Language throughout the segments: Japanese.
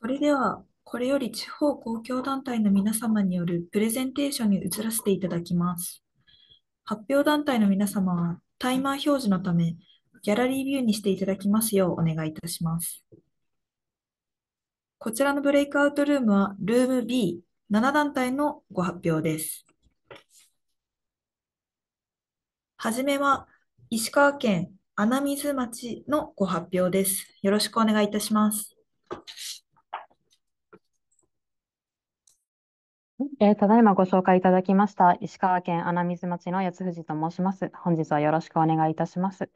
それでは、これより地方公共団体の皆様によるプレゼンテーションに移らせていただきます。発表団体の皆様は、タイマー表示のため、ギャラリービューにしていただきますようお願いいたします。こちらのブレイクアウトルームは、ルーム B、7団体のご発表です。はじめは、石川県穴水町のご発表です。よろしくお願いいたします。えーただいまご紹介いただきました、石川県穴水町の八藤と申します。本日はよろしくお願いいたします。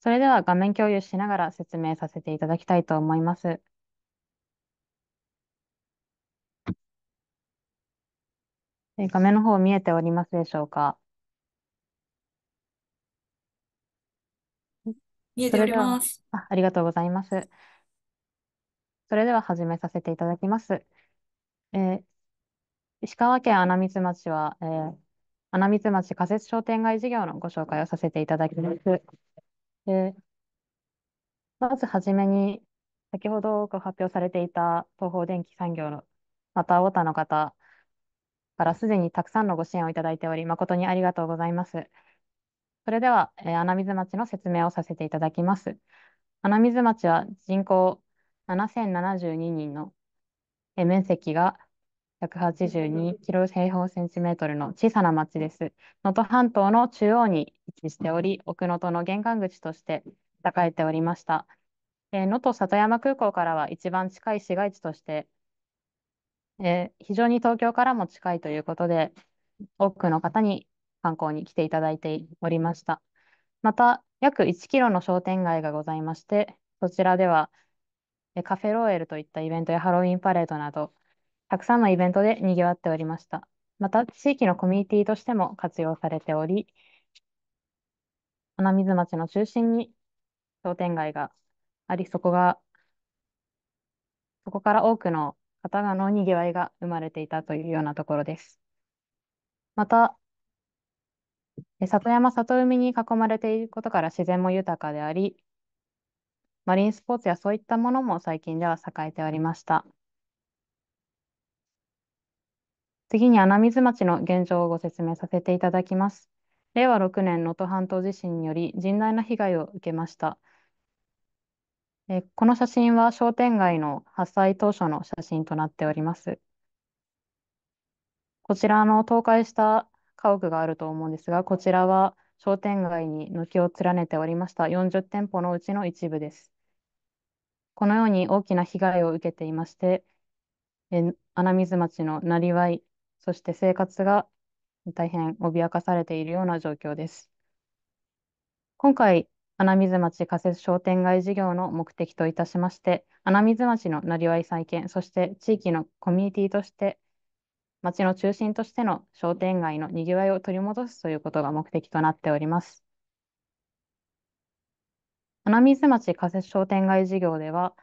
それでは画面共有しながら説明させていただきたいと思います。えー画面の方見えておりますでしょうか。見えそておれりでは、ます。あ、ありがとうございます。それでは始めさせていただきます。えー石川県穴水町は、えー、穴水町仮設商店街事業のご紹介をさせていただきます。まずはじめに、先ほどご発表されていた東方電機産業の、また太田の方からすでにたくさんのご支援をいただいており、誠にありがとうございます。それでは、えー、穴水町の説明をさせていただきます。穴水町は人口7072人の面積が182キロ平方センチメートルの小さな町です。能登半島の中央に位置しており、奥能登の玄関口として栄えておりました。能、え、登、ー、里山空港からは一番近い市街地として、えー、非常に東京からも近いということで、多くの方に観光に来ていただいておりました。また、約1キロの商店街がございまして、そちらではカフェローエルといったイベントやハロウィンパレードなど、たくさんのイベントで賑わっておりました。また、地域のコミュニティとしても活用されており、花水町の中心に商店街があり、そこが、そこから多くの方がの賑わいが生まれていたというようなところです。また、里山、里海に囲まれていることから自然も豊かであり、マリンスポーツやそういったものも最近では栄えておりました。次に穴水町の現状をご説明させていただきます。令和6年能登半島地震により甚大な被害を受けました。えこの写真は商店街の発災当初の写真となっております。こちらの倒壊した家屋があると思うんですが、こちらは商店街に軒を連ねておりました40店舗のうちの一部です。このように大きな被害を受けていまして、え穴水町のなりわいそして生活が大変脅かされているような状況です。今回、穴水町仮設商店街事業の目的といたしまして、穴水町のなりわい再建、そして地域のコミュニティとして、町の中心としての商店街のにぎわいを取り戻すということが目的となっております。穴水町仮設商店街事業では、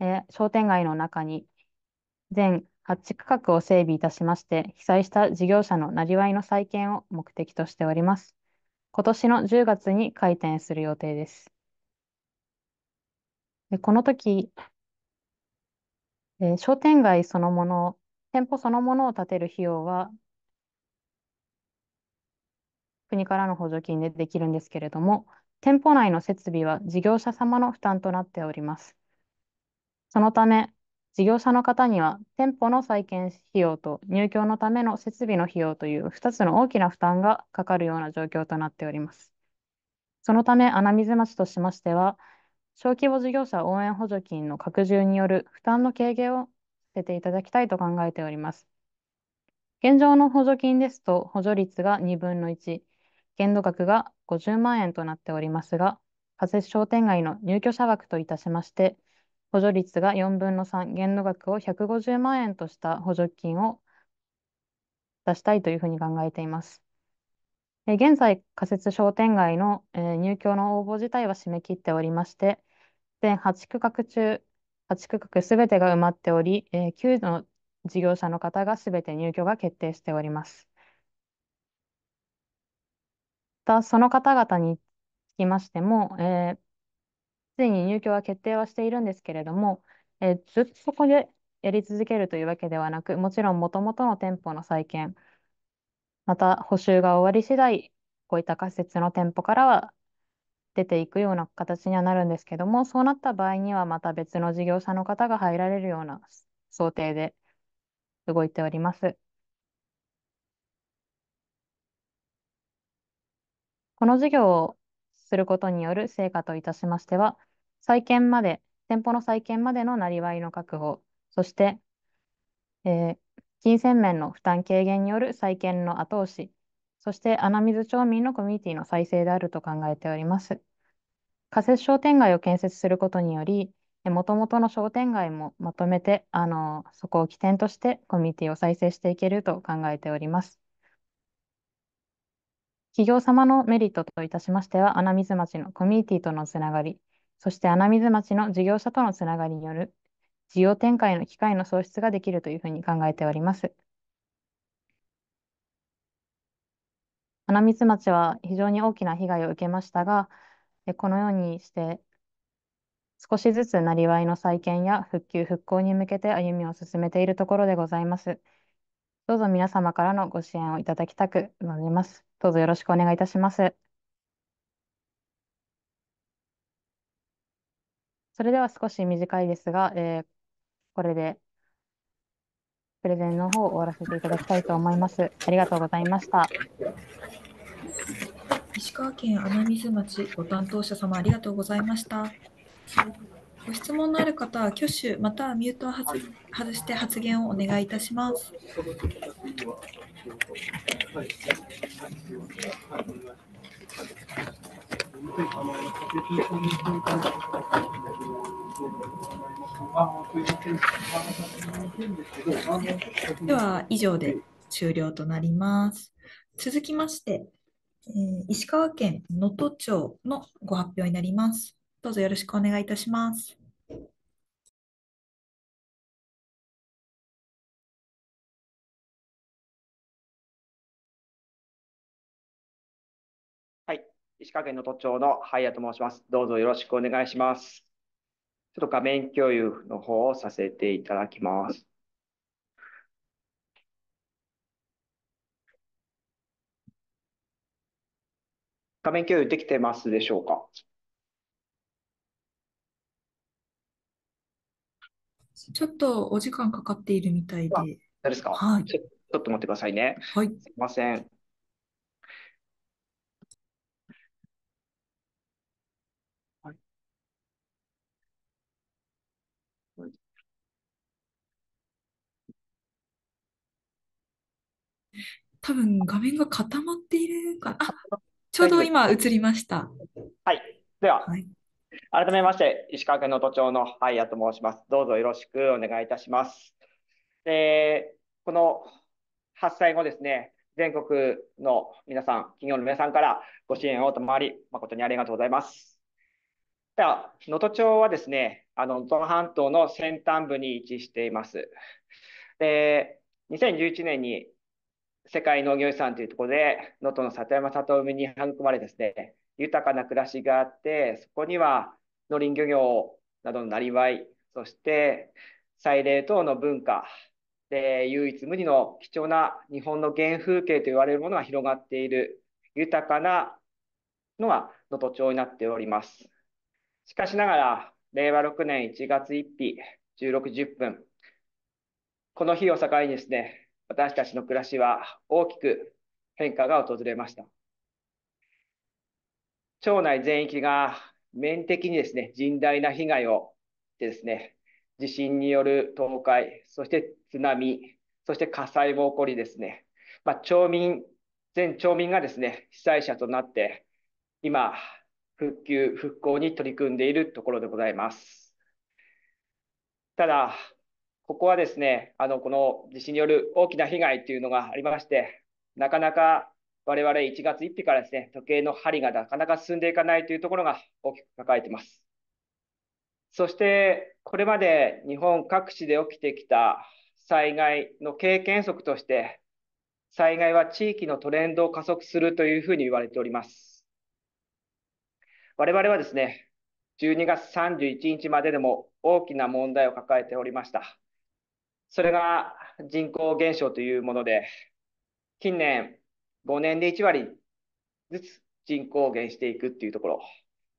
えー、商店街の中に全発地区画を整備いたしまして、被災した事業者のなりわいの再建を目的としております。今年の10月に開店する予定です。でこの時、え商店街そのもの、店舗そのものを建てる費用は、国からの補助金でできるんですけれども、店舗内の設備は事業者様の負担となっております。そのため、事業者の方には店舗の再建費用と入居のための設備の費用という2つの大きな負担がかかるような状況となっております。そのため、穴水町としましては、小規模事業者応援補助金の拡充による負担の軽減をさせていただきたいと考えております。現状の補助金ですと、補助率が2分の1、限度額が50万円となっておりますが、仮設商店街の入居者枠といたしまして、補助率が4分の3、限度額を150万円とした補助金を出したいというふうに考えています。現在、仮設商店街の入居の応募自体は締め切っておりまして、全8区画中、8区画すべてが埋まっており、9の事業者の方がすべて入居が決定しております。また、その方々につきましても、えー、すでに入居は決定はしているんですけれども、えーずっとそこでやり続けるというわけではなく、もちろんもともとの店舗の再建、また補修が終わり次第、こういった仮設の店舗からは出ていくような形にはなるんですけども、そうなった場合にはまた別の事業者の方が入られるような想定で動いております。この事業をすることによる成果といたしましては、再建まで、店舗の再建までのなりわいの確保、そして、えー、金銭面の負担軽減による再建の後押し、そして穴水町民のコミュニティの再生であると考えております。仮設商店街を建設することにより、もともとの商店街もまとめて、あのそこを起点としてコミュニティを再生していけると考えております。企業様のメリットといたしましては、穴水町のコミュニティとのつながり、そして穴水町の事業者とのつながりによる事業展開の機会の創出ができるというふうに考えております。穴水町は非常に大きな被害を受けましたが、このようにして少しずつなりわいの再建や復旧・復興に向けて歩みを進めているところでございます。どうぞ皆様からのご支援をいただきたく存じます。どうぞよろしくお願いいたします。それでは少し短いですが、えー、これでプレゼンの方を終わらせていただきたいと思います。ありがとうございました。石川県穴水町ご担当者様ありがとうございました。ご質問のある方は挙手またはミュートを外外して発言をお願いいたします。では以上で終了となります。続きまして、えー、石川県能登町のご発表になります。どうぞよろしくお願いいたします。はい、石川県の都庁のハイヤと申します。どうぞよろしくお願いします。ちょっと画面共有の方をさせていただきます。画面共有できてますでしょうかちょっとお時間かかっているみたいで。あ、ですか。はい。ちょっと待ってくださいね。はい。すいません。はい。はい多分画面が固まっているかな。あ、ちょうど今映りました。はい。では、はい改めまして、石川県能登町のハイヤと申します。どうぞよろしくお願いいたします。えー、この発災後ですね、全国の皆さん、企業の皆さんからご支援を賜り、誠にありがとうございます。では、能登町はですね、あの能登半島の先端部に位置しています。で、2011年に世界農業遺産というところで、能登の里山里海に育まれですね、豊かな暮らしがあってそこには農林漁業などのなりわいそして祭礼等の文化で唯一無二の貴重な日本の原風景と言われるものが広がっている豊かなのが能登町になっております。しかしながら令和6年1月1日16時10分この日を境にですね私たちの暮らしは大きく変化が訪れました。町内全域が面的にですね、甚大な被害をですね、地震による倒壊、そして津波、そして火災も起こりですね、まあ、町民、全町民がですね、被災者となって、今、復旧、復興に取り組んでいるところでございます。ただ、ここはですね、あのこの地震による大きな被害というのがありまして、なかなか我々1月1日からですね、時計の針がなかなか進んでいかないというところが大きく抱えています。そして、これまで日本各地で起きてきた災害の経験則として、災害は地域のトレンドを加速するというふうに言われております。我々はですね、12月31日まででも大きな問題を抱えておりました。それが人口減少というもので、近年、5年で1割ずつ人口減していくっていうところ。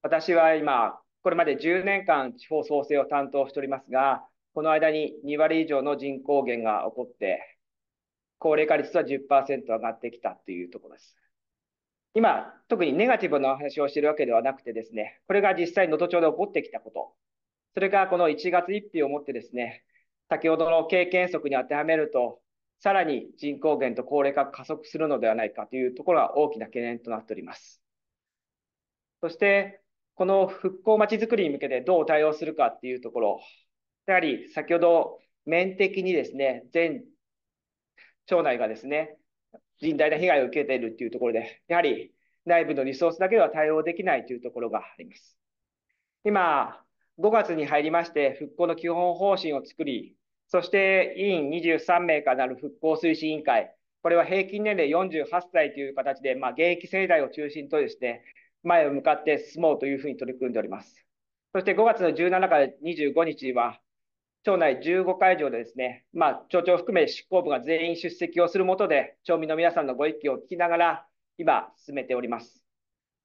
私は今、これまで10年間地方創生を担当しておりますが、この間に2割以上の人口減が起こって、高齢化率は10%上がってきたというところです。今、特にネガティブな話をしているわけではなくてですね、これが実際能登町で起こってきたこと、それからこの1月1日をもってですね、先ほどの経験則に当てはめると、さらに人口減と高齢化が加速するのではないかというところが大きな懸念となっております。そして、この復興まちづくりに向けてどう対応するかっていうところ、やはり先ほど面的にですね、全町内がですね、甚大な被害を受けているというところで、やはり内部のリソースだけでは対応できないというところがあります。今、5月に入りまして、復興の基本方針を作り、そして委員23名からなる復興推進委員会、これは平均年齢48歳という形で、まあ、現役世代を中心とですね、前を向かって進もうというふうに取り組んでおります。そして5月の17から25日は、町内15会場でですね、まあ、町長含め執行部が全員出席をするもとで、町民の皆さんのご意見を聞きながら、今、進めております。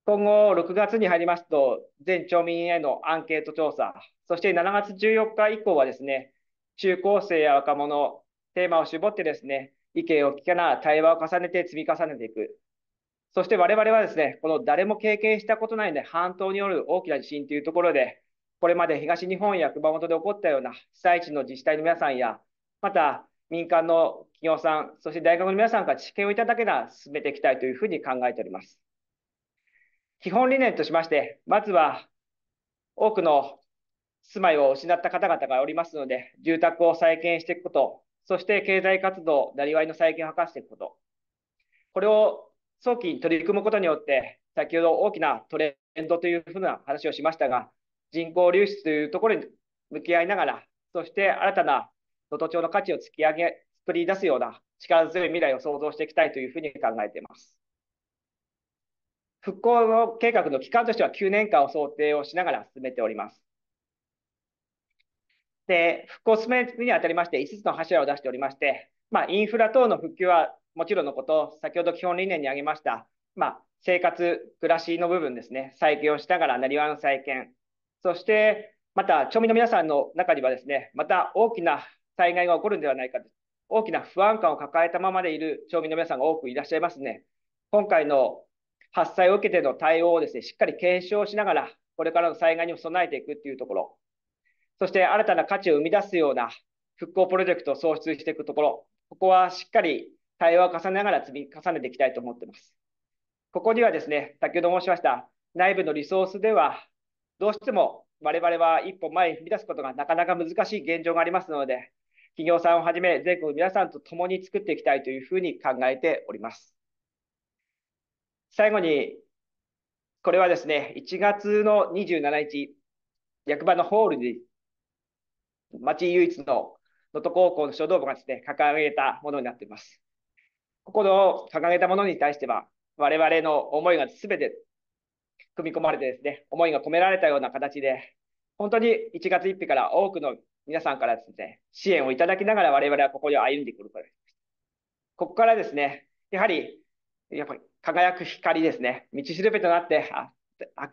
今後、6月に入りますと、全町民へのアンケート調査、そして7月14日以降はですね、中高生や若者、テーマを絞ってですね、意見を聞かな対話を重ねて積み重ねていく。そして我々はですね、この誰も経験したことないね、半島による大きな地震というところで、これまで東日本や熊本で起こったような被災地の自治体の皆さんや、また民間の企業さん、そして大学の皆さんから知見をいただけなら進めていきたいというふうに考えております。基本理念としまして、まずは多くの住まいを失った方々がおりますので、住宅を再建していくこと、そして経済活動、なりわいの再建を図していくこと、これを早期に取り組むことによって、先ほど大きなトレンドというふうな話をしましたが、人口流出というところに向き合いながら、そして新たな能登町の価値を突き上げ、作り出すような力強い未来を創造していきたいというふうに考えています。復興計画の期間としては9年間を想定をしながら進めております。で、復興を進めにあたりまして5つの柱を出しておりまして、まあ、インフラ等の復旧はもちろんのこと、先ほど基本理念に挙げました、まあ、生活、暮らしの部分ですね、再建をしながら、なりわの再建、そしてまた、町民の皆さんの中にはですね、また大きな災害が起こるんではないか、大きな不安感を抱えたままでいる町民の皆さんが多くいらっしゃいますね。今回の発災を受けての対応をですね、しっかり検証しながら、これからの災害にも備えていくっていうところ、そして新たな価値を生み出すような復興プロジェクトを創出していくところ、ここはしっかり対話を重ねながら積み重ねていきたいと思っています。ここにはですね、先ほど申しました、内部のリソースでは、どうしても我々は一歩前に踏み出すことがなかなか難しい現状がありますので、企業さんをはじめ、全国の皆さんと共に作っていきたいというふうに考えております。最後に、これはですね、1月の27日、役場のホールに町唯一の能登高校の書道部がですね、掲げたものになっています。ここの掲げたものに対しては、我々の思いが全て組み込まれてですね、思いが込められたような形で、本当に1月1日から多くの皆さんからですね、支援をいただきながら我々はここに歩んでくるからです。ここからですね、やはり、やっぱり輝く光ですね、道しるべとなって、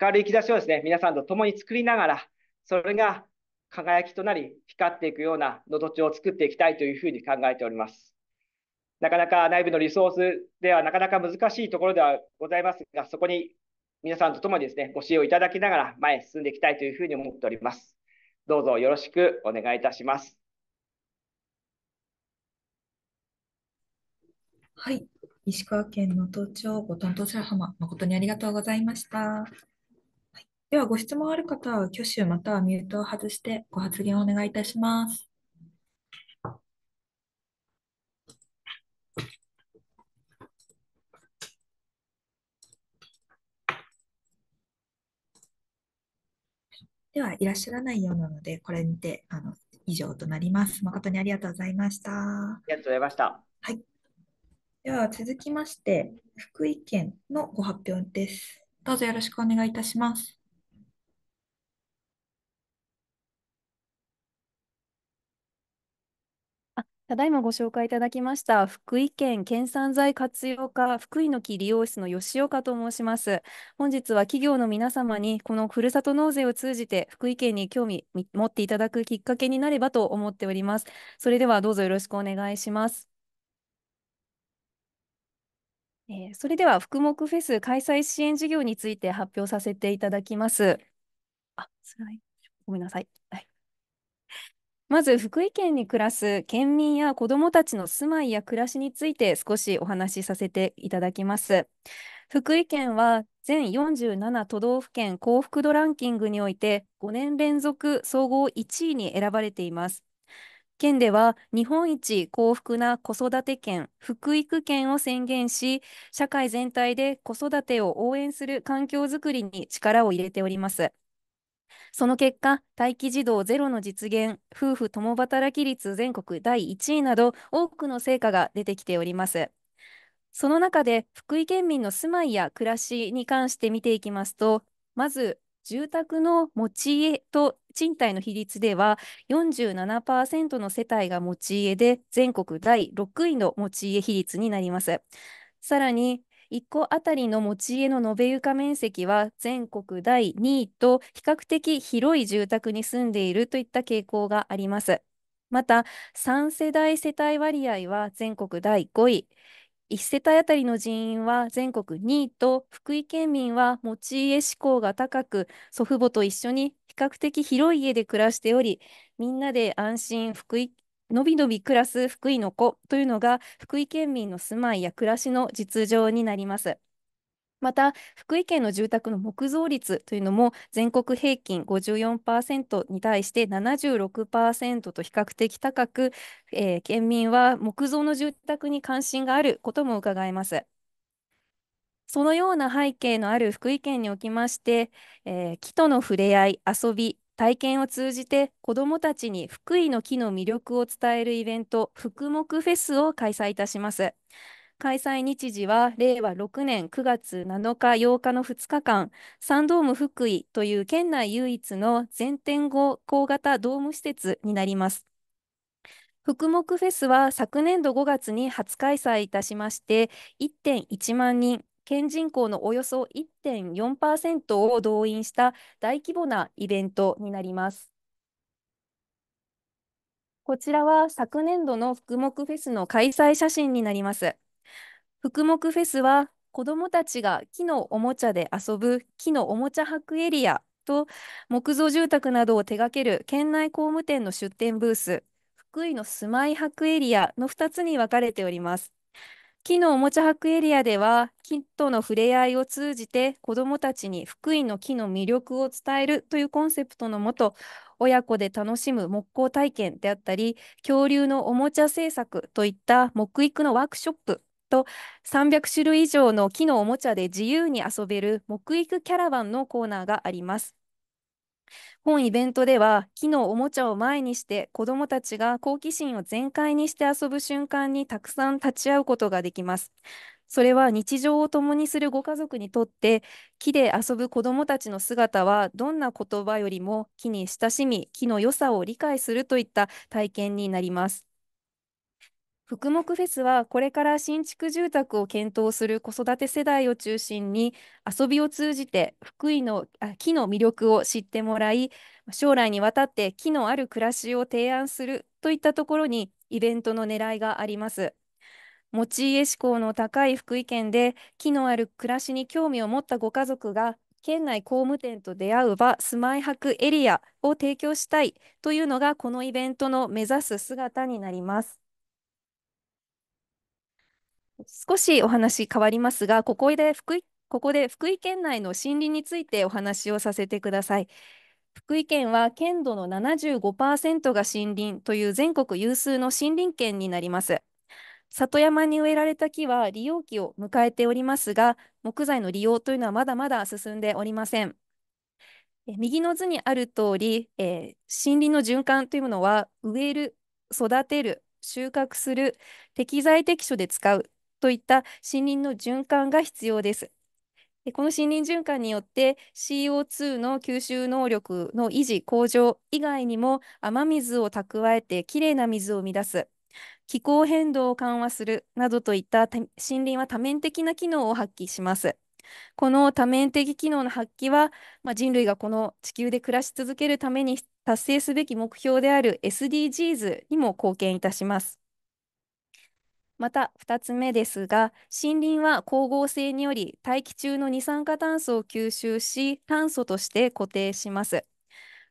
明るい兆しをですね、皆さんと共に作りながら、それが輝きとなり、光っていくようなのど地を作っていきたいというふうに考えております。なかなか内部のリソースではなかなか難しいところではございますが、そこに皆さんとともにですね、ご支援をいただきながら前へ進んでいきたいというふうに思っております。どうぞよろしくお願いいたします。はい、石川県能登町ご担当者浜、誠にありがとうございました。では、ご質問ある方は挙手またはミュートを外してご発言をお願いいたします。では、いらっしゃらないようなので、これにてあの以上となります。誠にありがとうございました。ありがとうございました。はい。では、続きまして、福井県のご発表です。どうぞよろしくお願いいたします。ただいまご紹介いただきました福井県県産材活用課福井の木理容室の吉岡と申します。本日は企業の皆様にこのふるさと納税を通じて福井県に興味持っていただくきっかけになればと思っております。それではどうぞよろしくお願いします。えーそれでは福目フェス開催支援事業について発表させていただきます。あ、スライドごめんなさい。はいまず福井県に暮らす県民や子どもたちの住まいや暮らしについて少しお話しさせていただきます。福井県は全47都道府県幸福度ランキングにおいて5年連続総合1位に選ばれています。県では日本一幸福な子育て県福育県を宣言し社会全体で子育てを応援する環境づくりに力を入れております。その結果、待機児童ゼロの実現、夫婦共働き率全国第1位など、多くの成果が出てきております。その中で、福井県民の住まいや暮らしに関して見ていきますと、まず、住宅の持ち家と賃貸の比率では47%の世帯が持ち家で全国第6位の持ち家比率になります。さらに1個あたりの持ち家の延べ床面積は全国第2位と比較的広い住宅に住んでいるといった傾向があります。また、3世代世帯割合は全国第5位、1世帯あたりの人員は全国2位と、福井県民は持ち家志向が高く、祖父母と一緒に比較的広い家で暮らしており、みんなで安心福井のびのび暮らす福井の子というのが福井県民の住まいや暮らしの実情になります。また福井県の住宅の木造率というのも全国平均54%に対して76%と比較的高く、えー、県民は木造の住宅に関心があることも伺えます。そのような背景のある福井県におきまして、えー、木との触れ合い、遊び、体験を通じて子どもたちに福井の木の魅力を伝えるイベント福木フェスを開催いたします開催日時は令和6年9月7日8日の2日間サンドーム福井という県内唯一の全天候型ドーム施設になります福木フェスは昨年度5月に初開催いたしまして1.1万人県人口のおよそ1.4%を動員した大規模なイベントになります。こちらは昨年度の福目フェスの開催写真になります。福目フェスは子どもたちが木のおもちゃで遊ぶ木のおもちゃ博エリアと木造住宅などを手掛ける県内工務店の出店ブース福井の住まい博エリアの2つに分かれております。木のおもちゃ博エリアでは木との触れ合いを通じて子どもたちに福井の木の魅力を伝えるというコンセプトのもと親子で楽しむ木工体験であったり恐竜のおもちゃ制作といった木育のワークショップと300種類以上の木のおもちゃで自由に遊べる木育キャラバンのコーナーがあります。本イベントでは木のおもちゃを前にして子どもたちが好奇心を全開にして遊ぶ瞬間にたくさん立ち会うことができます。それは日常を共にするご家族にとって木で遊ぶ子どもたちの姿はどんな言葉よりも木に親しみ木の良さを理解するといった体験になります。福木フェスはこれから新築住宅を検討する子育て世代を中心に遊びを通じて福井のあ木の魅力を知ってもらい将来にわたって木のある暮らしを提案するといったところにイベントの狙いがあります。持ち家志向の高い福井県で木のある暮らしに興味を持ったご家族が県内工務店と出会う場住まい泊エリアを提供したいというのがこのイベントの目指す姿になります。少しお話変わりますが、ここで福井ここで福井県内の森林についてお話をさせてください。福井県は県土の75%が森林という全国有数の森林県になります。里山に植えられた木は利用期を迎えておりますが、木材の利用というのはまだまだ進んでおりません。右の図にある通り、えー、森林の循環というものは植える、育てる、収穫する、適材適所で使うといった森林の循環が必要です。でこの森林循環によって CO2 の吸収能力の維持向上以外にも雨水を蓄えてきれいな水を生み出す気候変動を緩和するなどといった森林は多面的な機能を発揮します。この多面的機能の発揮は、まあ、人類がこの地球で暮らし続けるために達成すべき目標である SDGs にも貢献いたします。また2つ目ですが森林は光合成により大気中の二酸化炭素を吸収し炭素として固定します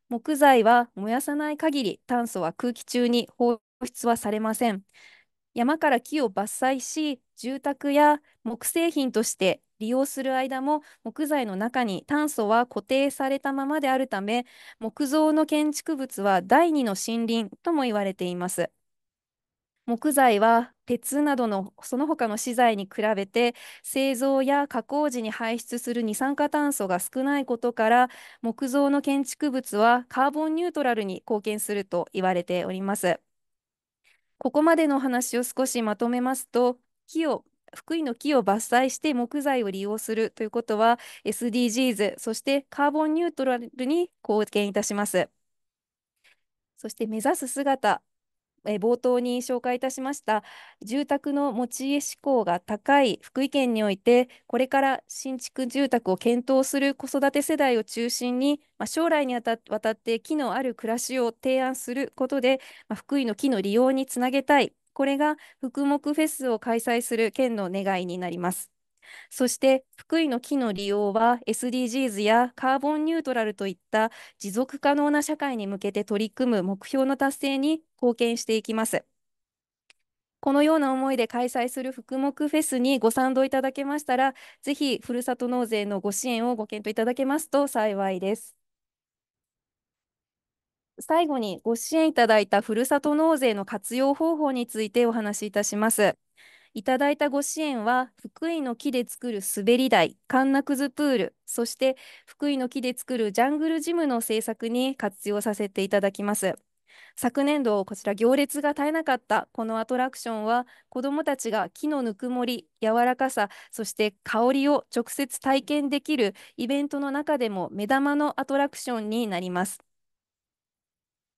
木材は燃やさない限り炭素は空気中に放出はされません山から木を伐採し住宅や木製品として利用する間も木材の中に炭素は固定されたままであるため木造の建築物は第二の森林とも言われています木材は鉄などのその他の資材に比べて製造や加工時に排出する二酸化炭素が少ないことから木造の建築物はカーボンニュートラルに貢献すると言われております。ここまでの話を少しまとめますと木を福井の木を伐採して木材を利用するということは SDGs そしてカーボンニュートラルに貢献いたします。そして目指す姿え冒頭に紹介いたしました住宅の持ち家志向が高い福井県においてこれから新築住宅を検討する子育て世代を中心に、まあ、将来にわたって木のある暮らしを提案することで、まあ、福井の木の利用につなげたいこれが福木フェスを開催する県の願いになります。そして福井の木の利用は SDGs やカーボンニュートラルといった持続可能な社会に向けて取り組む目標の達成に貢献していきます。このような思いで開催する福木フェスにご賛同いただけましたら、ぜひふるさと納税のご支援をご検討いただけますと幸いです。最後にご支援いただいたふるさと納税の活用方法についてお話しいたします。いただいたご支援は、福井の木で作る滑り台、カンナクズプール、そして福井の木で作るジャングルジムの制作に活用させていただきます。昨年度、こちら行列が絶えなかったこのアトラクションは、子どもたちが木のぬくもり、柔らかさ、そして香りを直接体験できるイベントの中でも目玉のアトラクションになります。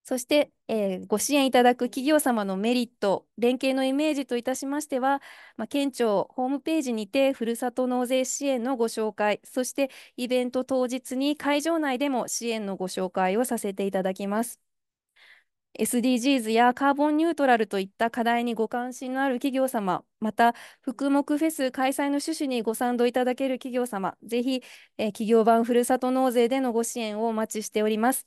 そして、えー、ご支援いただく企業様のメリット、連携のイメージといたしましては、まあ、県庁ホームページにて、ふるさと納税支援のご紹介、そしてイベント当日に会場内でも支援のご紹介をさせていただきます。SDGs やカーボンニュートラルといった課題にご関心のある企業様、また、福目フェス開催の趣旨にご賛同いただける企業様、ぜひ、え企業版ふるさと納税でのご支援をお待ちしております。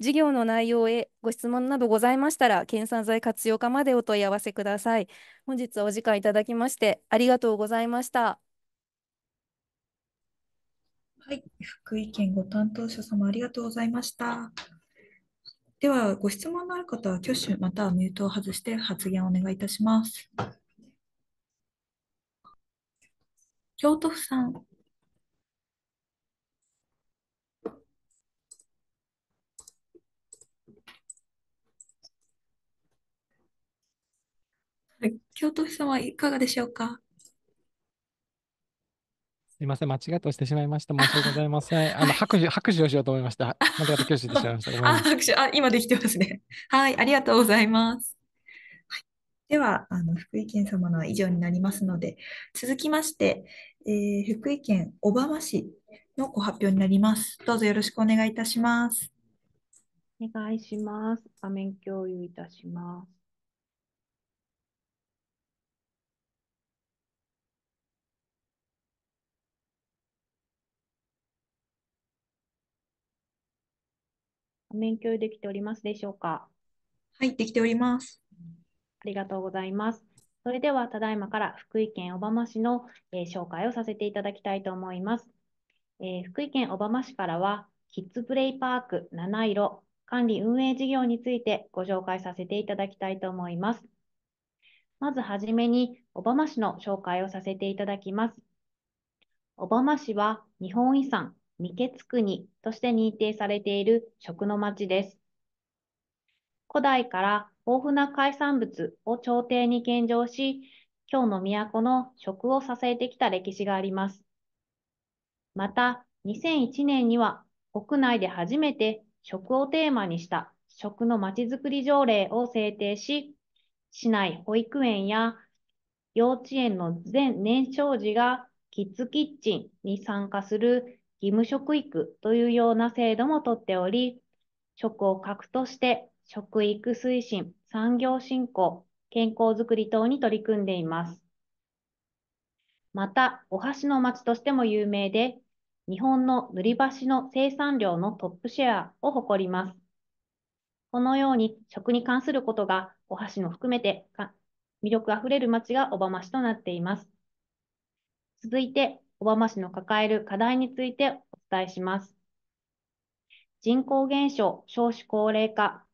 事業の内容へご質問などございましたら、検査材活用課までお問い合わせください。本日はお時間いただきまして、ありがとうございました。はい、福井県ご担当者様ありがとうございました。では、ご質問のある方は挙手またはミュートを外して発言をお願いいたします。京都府さん、京都さんはいかがでしょうかすみません、間違って押してしまいました。申し訳ございません。あの、拍手、拍手をしようと思いました。間違って挙手してしまいました。あ、拍手、あ、今できてますね。はい、ありがとうございます。はい、では、あの、福井県様のは以上になりますので、続きまして、えー、福井県小浜市のご発表になります。どうぞよろしくお願いいたします。お願いします。画面共有いたします。画面共有できておりますでしょうか。はい、できております。ありがとうございます。それでは、ただいまから福井県小浜市の、えー、紹介をさせていただきたいと思います。えー、福井県小浜市からは、キッズプレイパーク七色管理運営事業についてご紹介させていただきたいと思います。まずはじめに、小浜市の紹介をさせていただきます。小浜市は日本遺産、三毛津国として認定されている食の町です。古代から豊富な海産物を朝廷に献上し、京の都の食を支えてきた歴史があります。また、2001年には国内で初めて食をテーマにした食のまちづくり条例を制定し、市内保育園や幼稚園の全年少児がキッズキッチンに参加する義務職育というような制度もとっており、職を核として職育推進、産業振興、健康づくり等に取り組んでいます。また、お箸の町としても有名で、日本の塗り箸の生産量のトップシェアを誇ります。このように食に関することがお箸も含めて魅力あふれる町が小浜市となっています。続いて、小浜市の抱える課題についてお伝えします。人口減少、少子高齢化。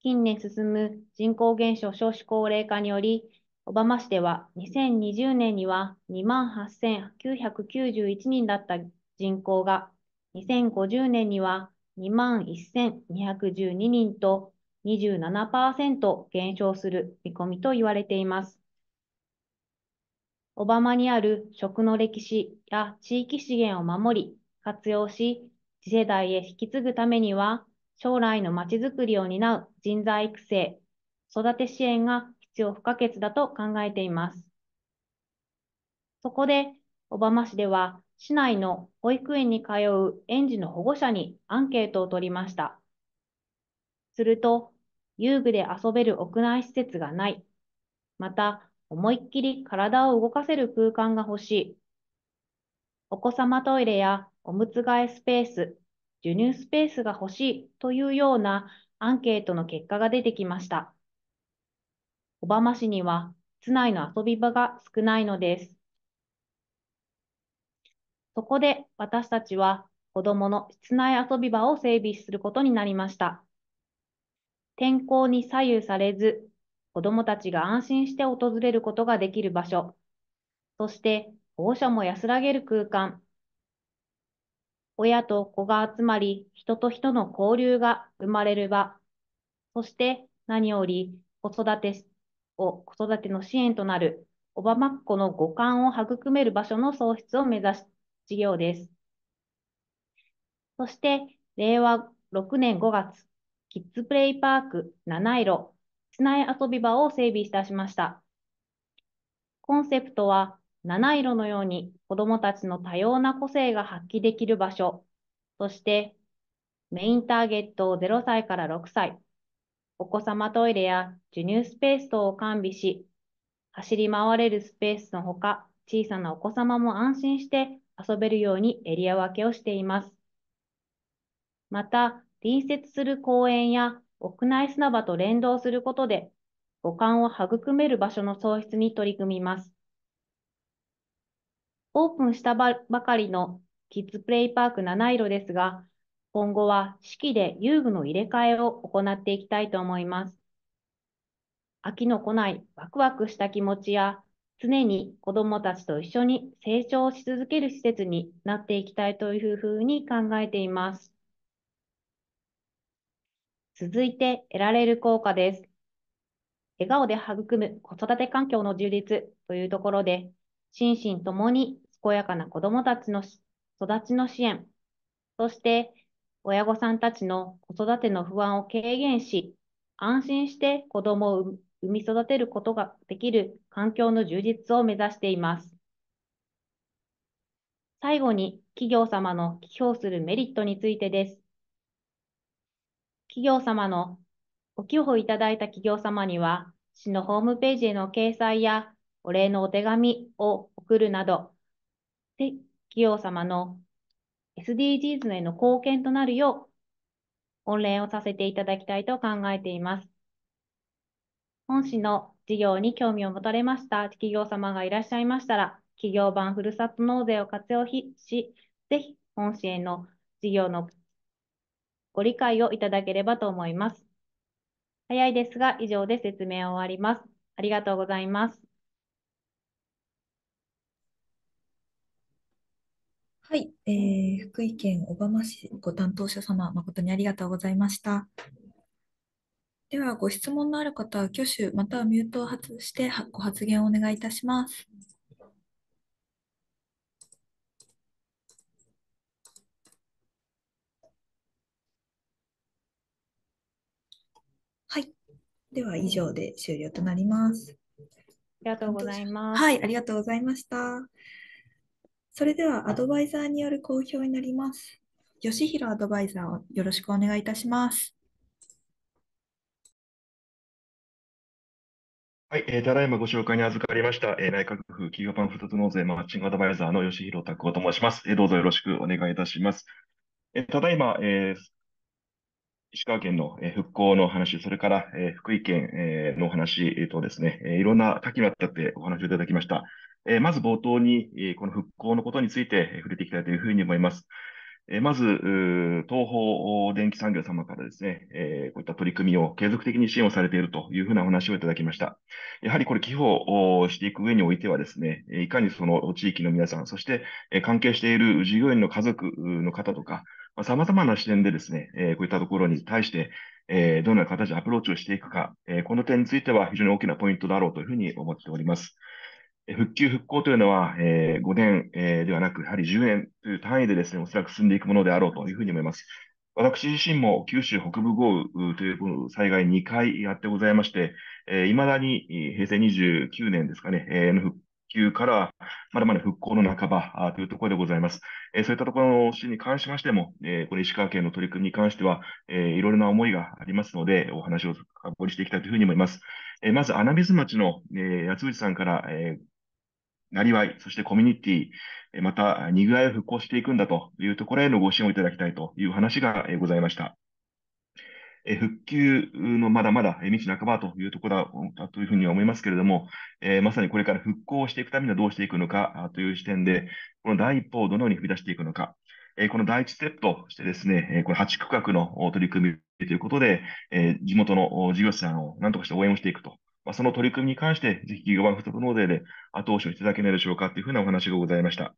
近年進む人口減少、少子高齢化により、小浜市では2020年には28,991人だった人口が、2050年には21,212人と27%減少する見込みと言われています。バマにある食の歴史や地域資源を守り、活用し、次世代へ引き継ぐためには、将来のまちづくりを担う人材育成、育て支援が必要不可欠だと考えています。そこで、バマ市では、市内の保育園に通う園児の保護者にアンケートを取りました。すると、遊具で遊べる屋内施設がない、また思いっきり体を動かせる空間が欲しい。お子様トイレやおむつ替えスペース、授乳スペースが欲しいというようなアンケートの結果が出てきました。小浜市には室内の遊び場が少ないのです。そこで私たちは子供の室内遊び場を整備することになりました。天候に左右されず、子どもたちが安心して訪れることができる場所、そして保護者も安らげる空間、親と子が集まり、人と人の交流が生まれる場、そして何より子育てを、子育ての支援となる、オバマっ子の五感を育める場所の創出を目指す事業です。そして、令和6年5月、キッズプレイパーク七色室内遊び場を整備いたしました。コンセプトは、七色のように子どもたちの多様な個性が発揮できる場所、そしてメインターゲットを0歳から6歳、お子様トイレや授乳スペース等を完備し、走り回れるスペースのほか、小さなお子様も安心して遊べるようにエリア分けをしています。また、隣接する公園や屋内砂場と連動することで、五感を育める場所の創出に取り組みます。オープンしたばかりのキッズプレイパーク七色ですが、今後は式で遊具の入れ替えを行っていきたいと思います。飽きのこないワクワクした気持ちや、常に子どもたちと一緒に成長し続ける施設になっていきたいというふうに考えています。続いて得られる効果です。笑顔で育む子育て環境の充実というところで、心身ともに健やかな子供たちの育ちの支援、そして親御さんたちの子育ての不安を軽減し、安心して子供を産み育てることができる環境の充実を目指しています。最後に企業様の寄与するメリットについてです。企業様のご寄付をいただいた企業様には、市のホームページへの掲載やお礼のお手紙を送るなど、企業様の SDGs への貢献となるよう、御礼をさせていただきたいと考えています。本市の事業に興味を持たれました企業様がいらっしゃいましたら、企業版ふるさと納税を活用し、ぜひ本市への事業のご理解をいただければと思います。早いですが、以上で説明を終わります。ありがとうございます。はい、えー、福井県小浜市ご担当者様、誠にありがとうございました。では、ご質問のある方は挙手またはミュートを外してご発言をお願いいたします。では以上で終了となります。ありがとうございます。はい、ありがとうございました。それではアドバイザーによる公表になります。吉弘アドバイザーをよろしくお願いいたします。はい、えー、ただいまご紹介に預かりました、えー、内閣府企業版ふたト納税マッチングアドバイザーの吉弘拓夫と申します、えー。どうぞよろしくお願いいたします。えー、ただいま、えー、石川県の復興の話、それから福井県の話とですね、いろんな多岐にわたってお話をいただきました。まず冒頭に、この復興のことについて触れていきたいというふうに思います。えまず、東方電機産業様からですね、えこういった取り組みを継続的に支援をされているというふうなお話をいただきました。やはりこれ、寄付をしていく上においてはですね、いかにその地域の皆さん、そして関係している従業員の家族の方とか、様々な視点でですね、こういったところに対して、えどのような形でアプローチをしていくか、えこの点については非常に大きなポイントだろうというふうに思っております。復旧復興というのは、えー、5年、えー、ではなく、やはり10年という単位でですね、おそらく進んでいくものであろうというふうに思います。私自身も九州北部豪雨という災害2回やってございまして、えー、未だに平成29年ですかね、えー、の復旧からまだまだ復興の半ばというところでございます。えー、そういったところの支援に関しましても、えー、これ石川県の取り組みに関しては、えー、いろいろな思いがありますので、お話を深掘りしていきたいというふうに思います。えー、まず、穴水町の、えー、八つ口さんから、えーなりわい、そしてコミュニティ、また、にぐわいを復興していくんだというところへのご支援をいただきたいという話がございました。復旧のまだまだ道半ばというところだというふうに思いますけれども、えまさにこれから復興していくためにはどうしていくのかという視点で、この第一歩をどのように踏み出していくのか、えこの第一ステップとしてですね、これ8区画の取り組みということで、え地元の事業者さんをなんとかして応援をしていくとまあ、その取り組みに関して、ぜひギガワン不足納税で後押しをいただけないでしょうかというふうなお話がございました。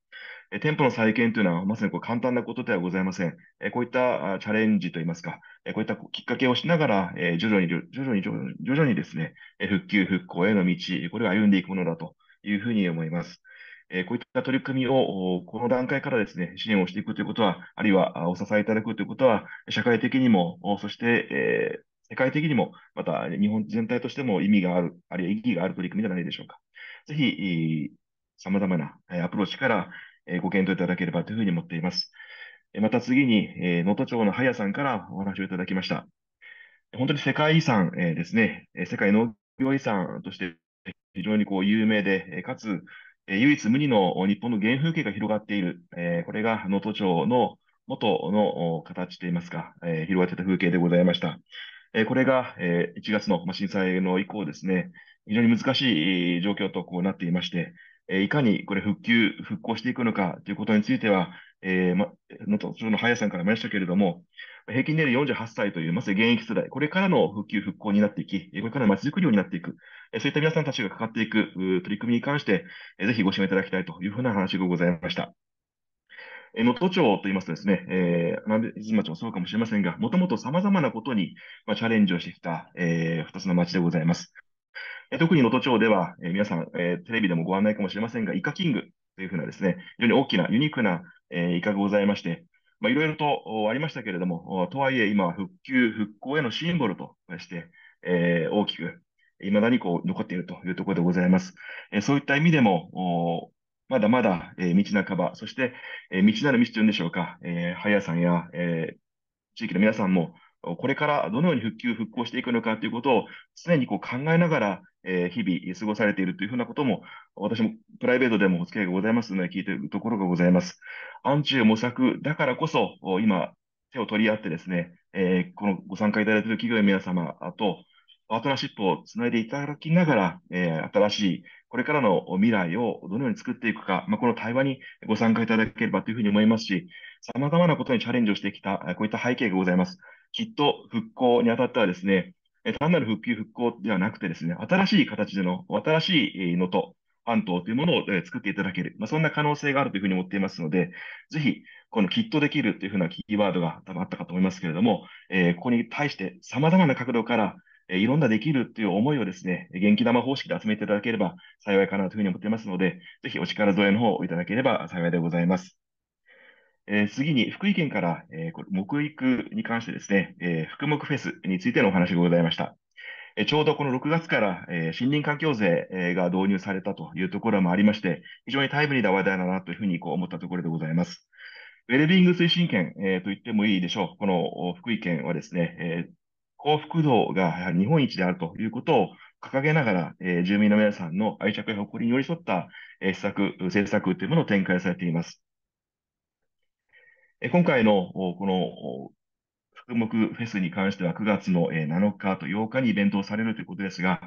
え店舗の再建というのは、まさにこう簡単なことではございません。えこういったチャレンジといいますか、えこういったきっかけをしながら、え徐々に、徐々に、徐々にですね、え復旧、復興への道、これを歩んでいくものだというふうに思います。えこういった取り組みをこの段階からですね、支援をしていくということは、あるいはお支えいただくということは、社会的にも、そして、え世界的にも、また日本全体としても意味がある、あるいは意義がある取り組みではないでしょうか。ぜひ、さまざまなアプローチからご検討いただければというふうに思っています。また次に、能登町の早さんからお話をいただきました。本当に世界遺産ですね、世界農業遺産として非常にこう有名で、かつ唯一無二の日本の原風景が広がっている、これが能登町の元の形といいますか、広がっていた風景でございました。えこれが、え1月の震災の以降ですね、非常に難しい状況とこうなっていまして、えいかにこれ復旧、復興していくのかということについては、えー、ま、能町の早さんからもありましたけれども、平均年齢48歳という、まさに現役世代、これからの復旧、復興になっていき、これからの街づくりを担っていく、そういった皆さんたちがかかっていく取り組みに関して、ぜひご支援いただきたいというふうな話がございました。能登町といいますとですね、えー、伊豆町もそうかもしれませんが、もともと様々なことに、まあ、チャレンジをしてきた、えー、2つの町でございます。え特に能登町では、えー、皆さん、えー、テレビでもご案内かもしれませんが、イカキングというふうなですね、非常に大きな、ユニークな、えイカがございまして、まいろいろとありましたけれども、とはいえ今、復旧、復興へのシンボルとして、えー、大きく、まだにこう残っているというところでございます。えー、そういった意味でも、まだまだ、えー、道半ば、そして、えー、道なる道というんでしょうか、えー、早さんや、えー、地域の皆さんも、これからどのように復旧、復興していくのかということを常にこう考えながら、えー、日々過ごされているというふうなことも、私もプライベートでもお付き合いがございますので、聞いているところがございます。安中模索だからこそ、今、手を取り合ってですね、えー、このご参加いただいている企業の皆様と、パートナーシップをつないでいただきながら、えー、新しいこれからの未来をどのように作っていくか、まあ、この対話にご参加いただければというふうに思いますし、様々なことにチャレンジをしてきた、こういった背景がございます。きっと復興にあたってはですね、単なる復旧復興ではなくてですね、新しい形での、新しい能登、半島というものを作っていただける、まあ、そんな可能性があるというふうに思っていますので、ぜひ、このきっとできるというふうなキーワードが多分あったかと思いますけれども、えー、ここに対して様々な角度からいろんなできるという思いをですね、元気玉方式で集めていただければ幸いかなというふうに思っていますので、ぜひお力添えの方をいただければ幸いでございます。えー、次に福井県から、えー、木育に関してですね、えー、福木フェスについてのお話がございました。えちょうどこの6月から、え森林環境税、えが導入されたというところもありまして、非常にタイムリーな話題だなというふうにこう思ったところでございます。ウェルビング推進権、えと言ってもいいでしょう。この福井県はですね、え幸福度がやはり日本一であるということを掲げながら、えー、住民の皆さんの愛着や誇りに寄り添った、えー、施策、政策というものを展開されています。えー、今回のこの福木フェスに関しては9月の7日と8日にイベントをされるということですが、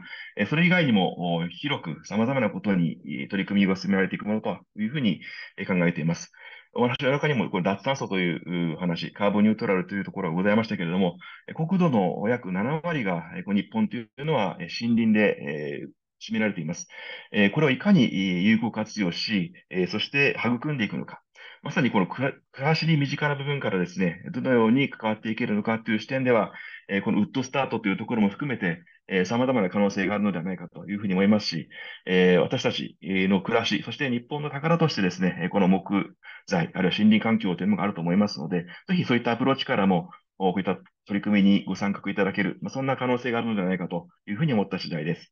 それ以外にも広く様々なことに取り組みが進められていくものというふうに考えています。私の中にもこれ脱炭素という話、カーボンニュートラルというところがございましたけれども、国土の約7割が日本というのは森林で占められています。これをいかに有効活用し、そして育んでいくのか。まさにこの暮らしに身近な部分からですね、どのように関わっていけるのかという視点では、えー、このウッドスタートというところも含めて、え様々な可能性があるのではないかというふうに思いますし、えー、私たちの暮らし、そして日本の宝としてですね、この木材、あるいは森林環境というものがあると思いますので、ぜひそういったアプローチからも、こういった取り組みにご参画いただける、まあ、そんな可能性があるのではないかというふうに思った次第です。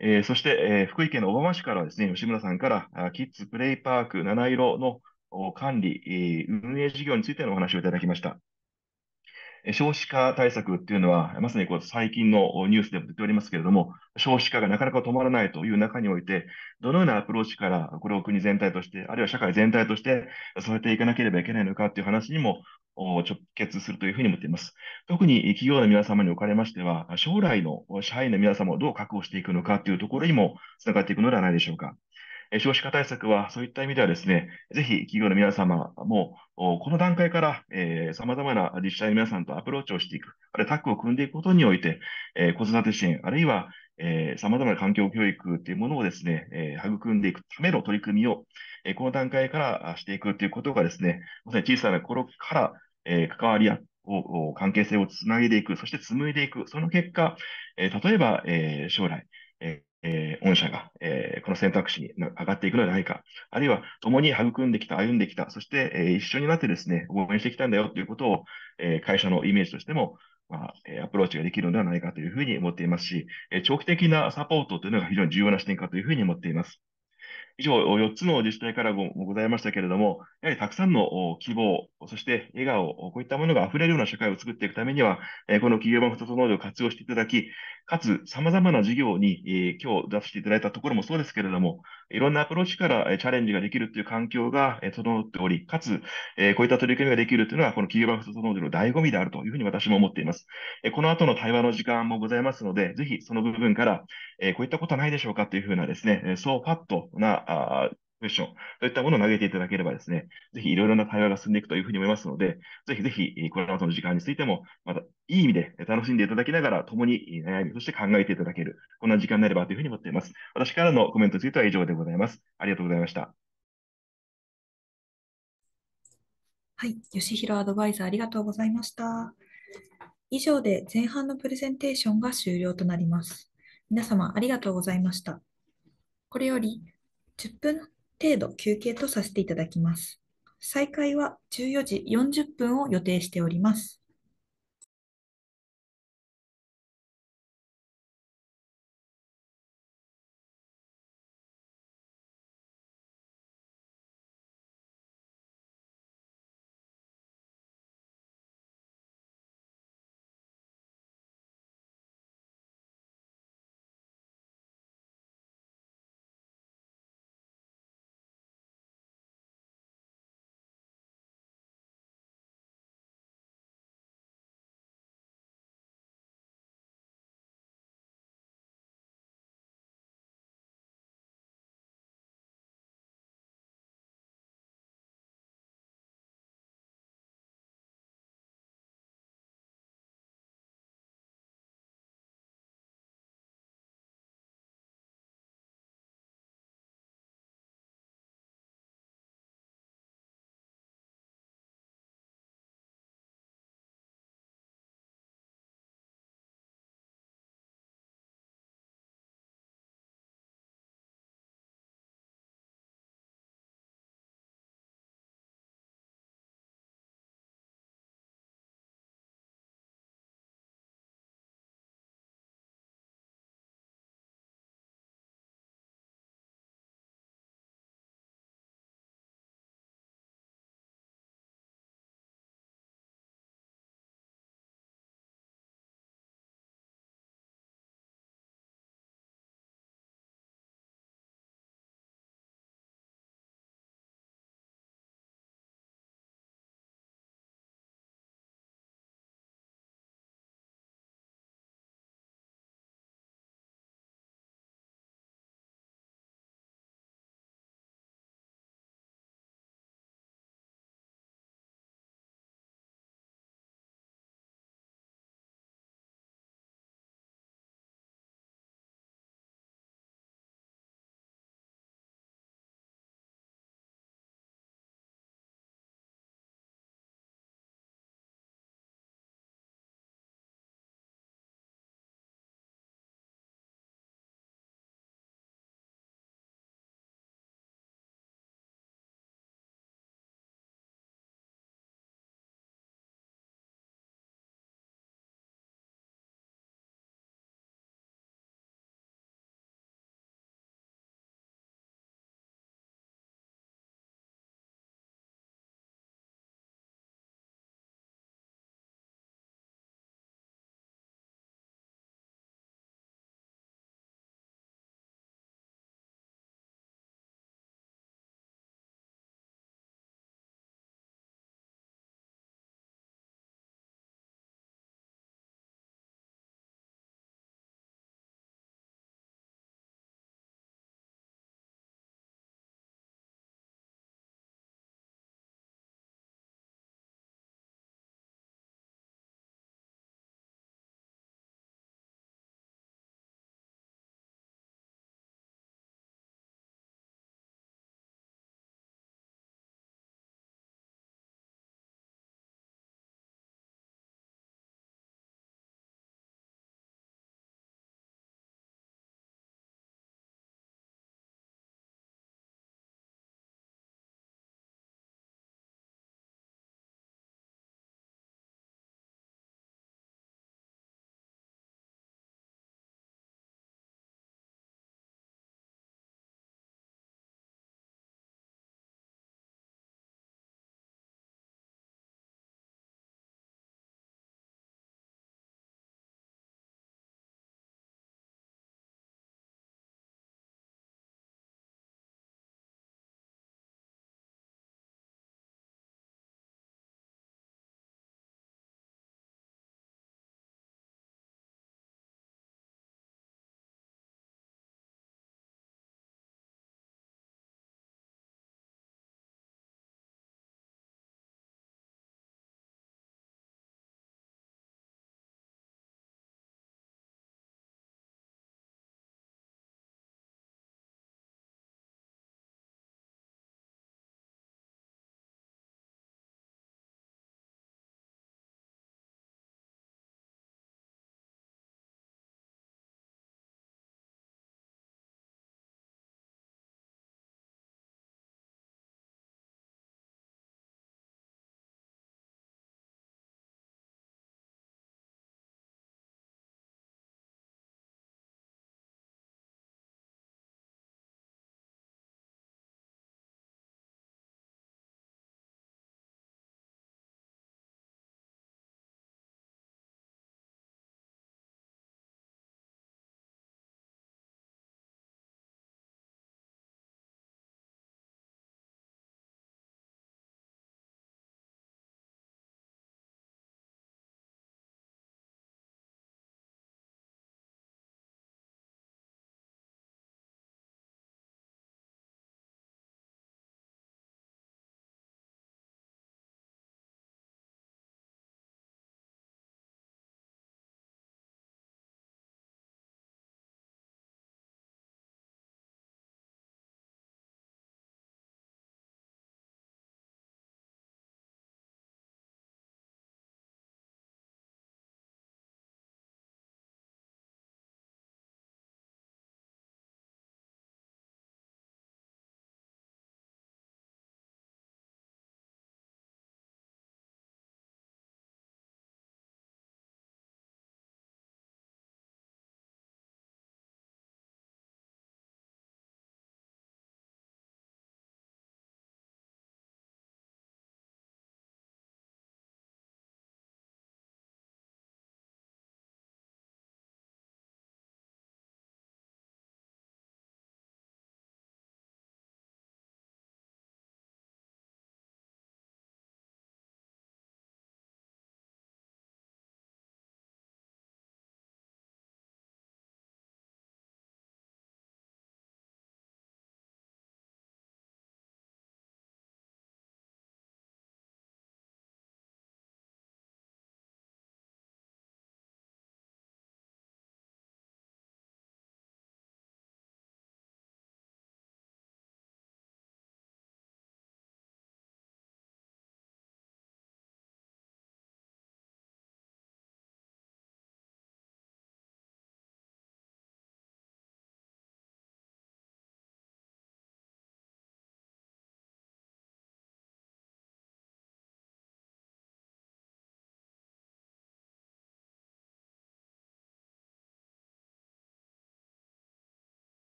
えー、そして、えー、福井県の小浜市からですね、吉村さんから、キッズプレイパーク七色の管理、運営事業についてのお話をいただきました。少子化対策っていうのは、まさにこう最近のニュースでも出ておりますけれども、少子化がなかなか止まらないという中において、どのようなアプローチから、これを国全体として、あるいは社会全体として添えていかなければいけないのかっていう話にも直結するというふうに思っています。特に企業の皆様におかれましては、将来の社員の皆様をどう確保していくのかというところにもつながっていくのではないでしょうか。少子化対策はそういった意味ではですね、ぜひ企業の皆様も、この段階から、えー、様々な自治体の皆さんとアプローチをしていく、あるいはタッグを組んでいくことにおいて、えー、子育て支援、あるいは、えー、様々な環境教育というものをですね、えー、育んでいくための取り組みを、えー、この段階からしていくということがですね、まさに小さな頃から、えー、関わり合う。を関係性をつなげていく、そして紡いでいく、その結果、えー、例えば、えー、将来、ええー、御社が、えー、この選択肢に上がっていくのではないか、あるいは共に育んできた、歩んできた、そして、えー、一緒になってですね、応援してきたんだよということを、えー、会社のイメージとしても、まあ、アプローチができるのではないかというふうに思っていますし、長期的なサポートというのが非常に重要な視点かというふうに思っています。以上、4つの自治体からもございましたけれども、やはりたくさんの希望、そして笑顔、こういったものが溢れるような社会を作っていくためには、この企業版不足農業を活用していただき、かつ、さまざまな事業に今日出していただいたところもそうですけれども、いろんなアプローチからチャレンジができるという環境が整っており、かつ、こういった取り組みができるというのは、この企業版不足能力の醍醐味であるというふうに私も思っています。この後の対話の時間もございますので、ぜひその部分から、こういったことはないでしょうかというふうなですね、そうパッとななあクエスチョン、そういったものを投げていただければですね、ぜひいろいろな対話が進んでいくというふうに思いますので、ぜひぜひ、この後の時間についても、またいい意味で楽しんでいただきながら、共に悩みとして考えていただける、こんな時間になればというふうに思っています。私からのコメントについては以上でございます。ありがとうございました。はい、吉弘アドバイザーありがとうございました。以上で前半のプレゼンテーションが終了となります。皆様ありがとうございました。これより10分程度休憩とさせていただきます。再開は14時40分を予定しております。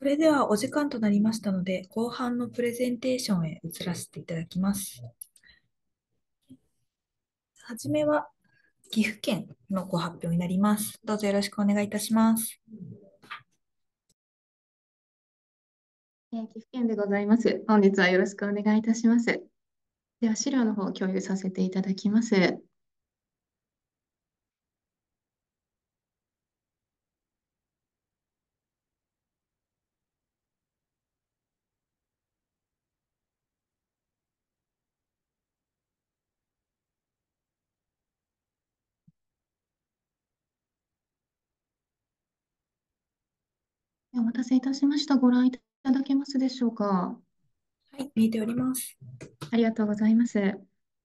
それではお時間となりましたので、後半のプレゼンテーションへ移らせていただきます。はじめは岐阜県のご発表になります。どうぞよろしくお願いいたします。岐阜県でございます。本日はよろしくお願いいたします。では資料の方を共有させていただきます。お待たせいたしました。ご覧いただけますでしょうか。はい、見えております。ありがとうございます。え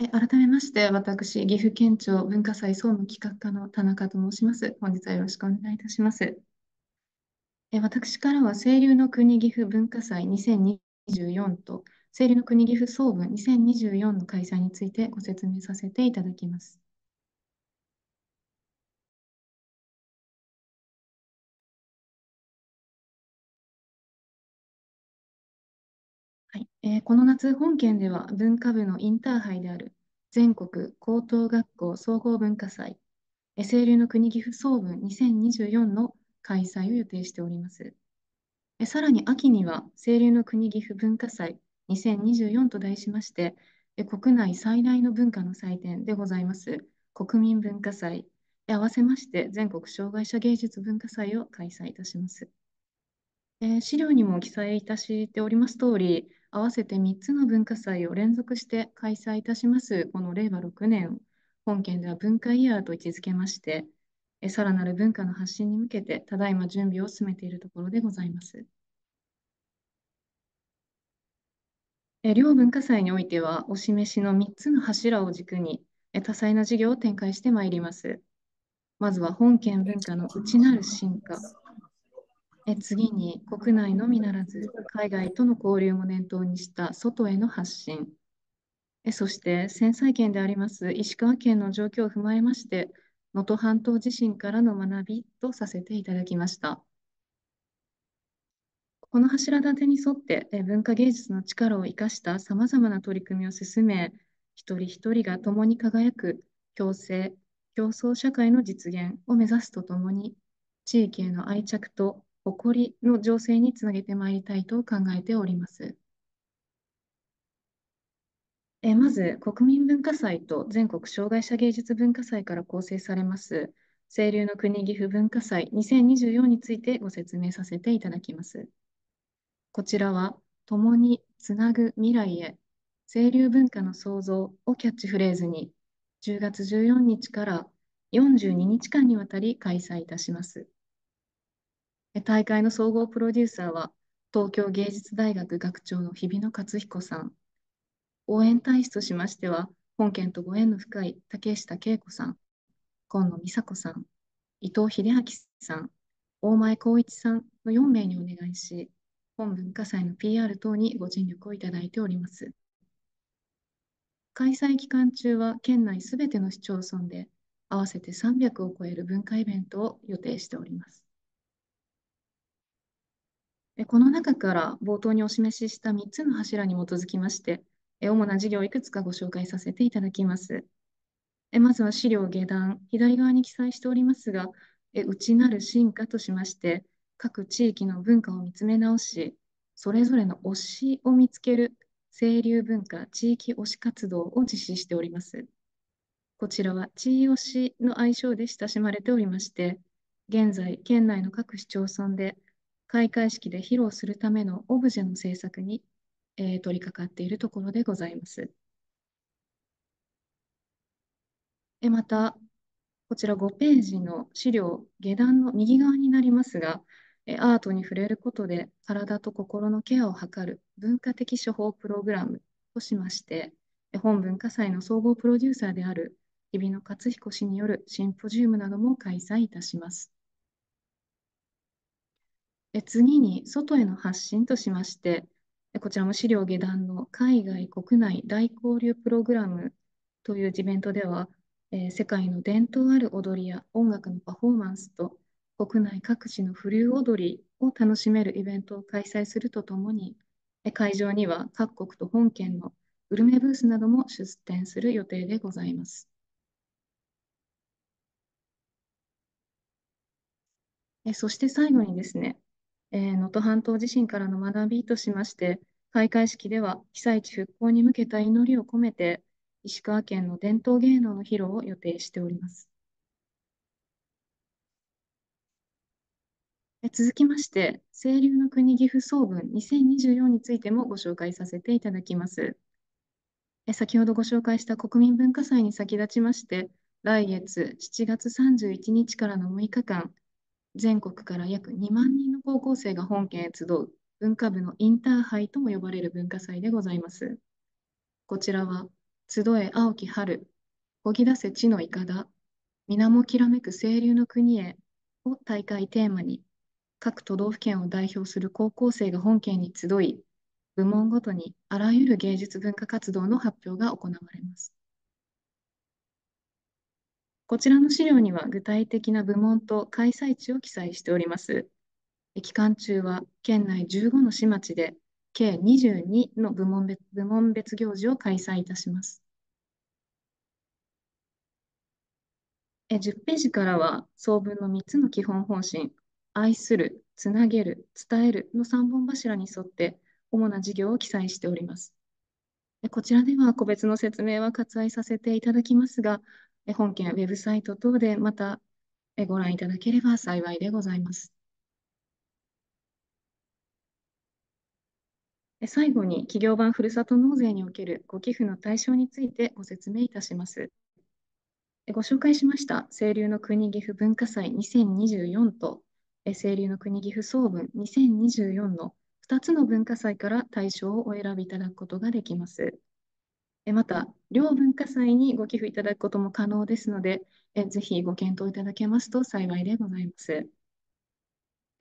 改めまして、私、岐阜県庁文化祭総務企画課の田中と申します。本日はよろしくお願いいたします。え私からは、清流の国岐阜文化祭2024と、清流の国岐阜総文2024の開催についてご説明させていただきます。えー、この夏、本県では文化部のインターハイである全国高等学校総合文化祭、清流の国岐阜総文2024の開催を予定しております。えさらに秋には清流の国岐阜文化祭2024と題しまして、国内最大の文化の祭典でございます国民文化祭合わせまして全国障害者芸術文化祭を開催いたします。えー資料にも記載いたしております通り、合わせて3つの文化祭を連続して開催いたします、この令和6年、本県では文化イヤーと位置づけまして、えーさらなる文化の発信に向けて、ただいま準備を進めているところでございます。えー両文化祭においては、お示しの3つの柱を軸に、えー多彩な事業を展開してまいります。まずは本県文化の内なる進化。次に国内のみならず海外との交流も念頭にした外への発信そして戦災県であります石川県の状況を踏まえまして能登半島地震からの学びとさせていただきましたこの柱立てに沿って文化芸術の力を生かしたさまざまな取り組みを進め一人一人が共に輝く共生競争社会の実現を目指すとともに地域への愛着と起こりの情勢につなげてまいりたいと考えております。えまず、国民文化祭と全国障害者芸術文化祭から構成されます、清流の国岐阜文化祭2024についてご説明させていただきます。こちらは、共につなぐ未来へ、清流文化の創造をキャッチフレーズに、10月14日から42日間にわたり開催いたします。大会の総合プロデューサーは、東京芸術大学学長の日比野克彦さん。応援大使としましては、本県とご縁の深い竹下恵子さん、今野美佐子さん、伊藤秀明さん、大前光一さんの4名にお願いし、本文化祭の PR 等にご尽力をいただいております。開催期間中は県内すべての市町村で合わせて300を超える文化イベントを予定しております。この中から冒頭にお示しした3つの柱に基づきまして、主な事業をいくつかご紹介させていただきます。まずは資料下段、左側に記載しておりますが、内なる進化としまして、各地域の文化を見つめ直し、それぞれの推しを見つける清流文化地域推し活動を実施しております。こちらは地位推しの愛称で親しまれておりまして、現在、県内の各市町村で開会式で披露するためのオブジェの制作に、えー、取り掛かっているところでございます。えまた、こちら5ページの資料、下段の右側になりますが、アートに触れることで体と心のケアを図る文化的処方プログラムとしまして、本文化祭の総合プロデューサーである日比野克彦氏によるシンポジウムなども開催いたします。次に、外への発信としまして、こちらも資料下段の海外国内大交流プログラムというイベントでは、えー、世界の伝統ある踊りや音楽のパフォーマンスと国内各地の風流踊りを楽しめるイベントを開催するとともに、会場には各国と本県のグルメブースなども出展する予定でございます。えそして最後にですね、え能登半島地震からの学びとしまして、開会式では被災地復興に向けた祈りを込めて、石川県の伝統芸能の披露を予定しております。続きまして、清流の国岐阜総文2024についてもご紹介させていただきます。先ほどご紹介した国民文化祭に先立ちまして、来月7月31日からの6日間、全国から約2万人の高校生が本県へ集う文化部のインターハイとも呼ばれる文化祭でございます。こちらは、集え青き春、こぎ出せ地のいかだ、水面きらめく清流の国へを大会テーマに、各都道府県を代表する高校生が本県に集い、部門ごとにあらゆる芸術文化活動の発表が行われます。こちらの資料には具体的な部門と開催地を記載しております。期間中は県内15の市町で計22の部門別部門別行事を開催いたします。え10ページからは総文の3つの基本方針、愛する、つなげる、伝えるの3本柱に沿って主な事業を記載しております。こちらでは個別の説明は割愛させていただきますが、本件ウェブサイト等でまたご覧いただければ幸いでございます。最後に、企業版ふるさと納税におけるご寄付の対象についてご説明いたします。ご紹介しました清流の国岐阜文化祭2024と清流の国岐阜総文2024の2つの文化祭から対象をお選びいただくことができます。また、両文化祭にご寄付いただくことも可能ですので、ぜひご検討いただけますと幸いでございます。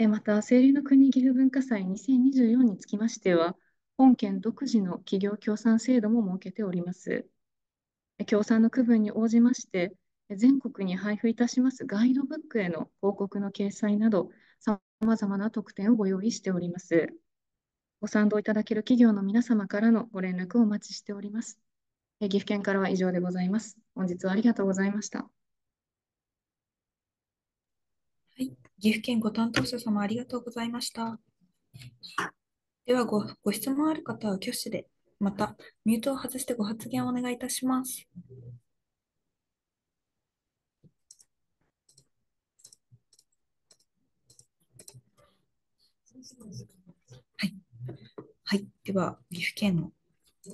また、清流の国岐阜文化祭2024につきましては、本県独自の企業協賛制度も設けております。協賛の区分に応じまして、全国に配布いたしますガイドブックへの報告の掲載など、さまざまな特典をご用意しております。ご賛同いただける企業の皆様からのご連絡をお待ちしております。岐阜県からは以上でございます。本日はありがとうございました。はい、岐阜県ご担当者様ありがとうございました。ではご、ご質問ある方は挙手で、またミュートを外してご発言をお願いいたします。はい、はい、では、岐阜県の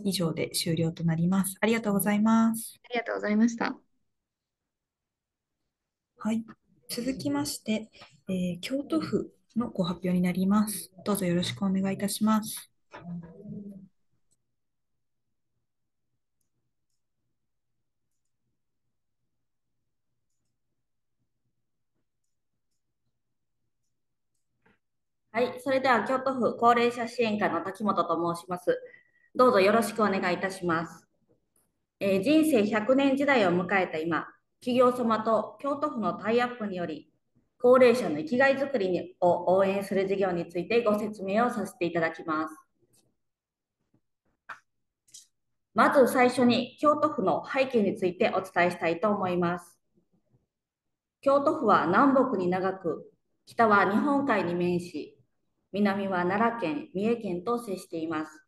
以上で終了となります。ありがとうございます。ありがとうございました。はい。続きまして、えー、京都府のご発表になります。どうぞよろしくお願いいたします。はい、それでは京都府高齢者支援課の滝本と申します。どうぞよろしくお願いいたします。えー、人生100年時代を迎えた今、企業様と京都府のタイアップにより、高齢者の生きがいづくりを応援する事業についてご説明をさせていただきます。まず最初に京都府の背景についてお伝えしたいと思います。京都府は南北に長く、北は日本海に面し、南は奈良県、三重県と接しています。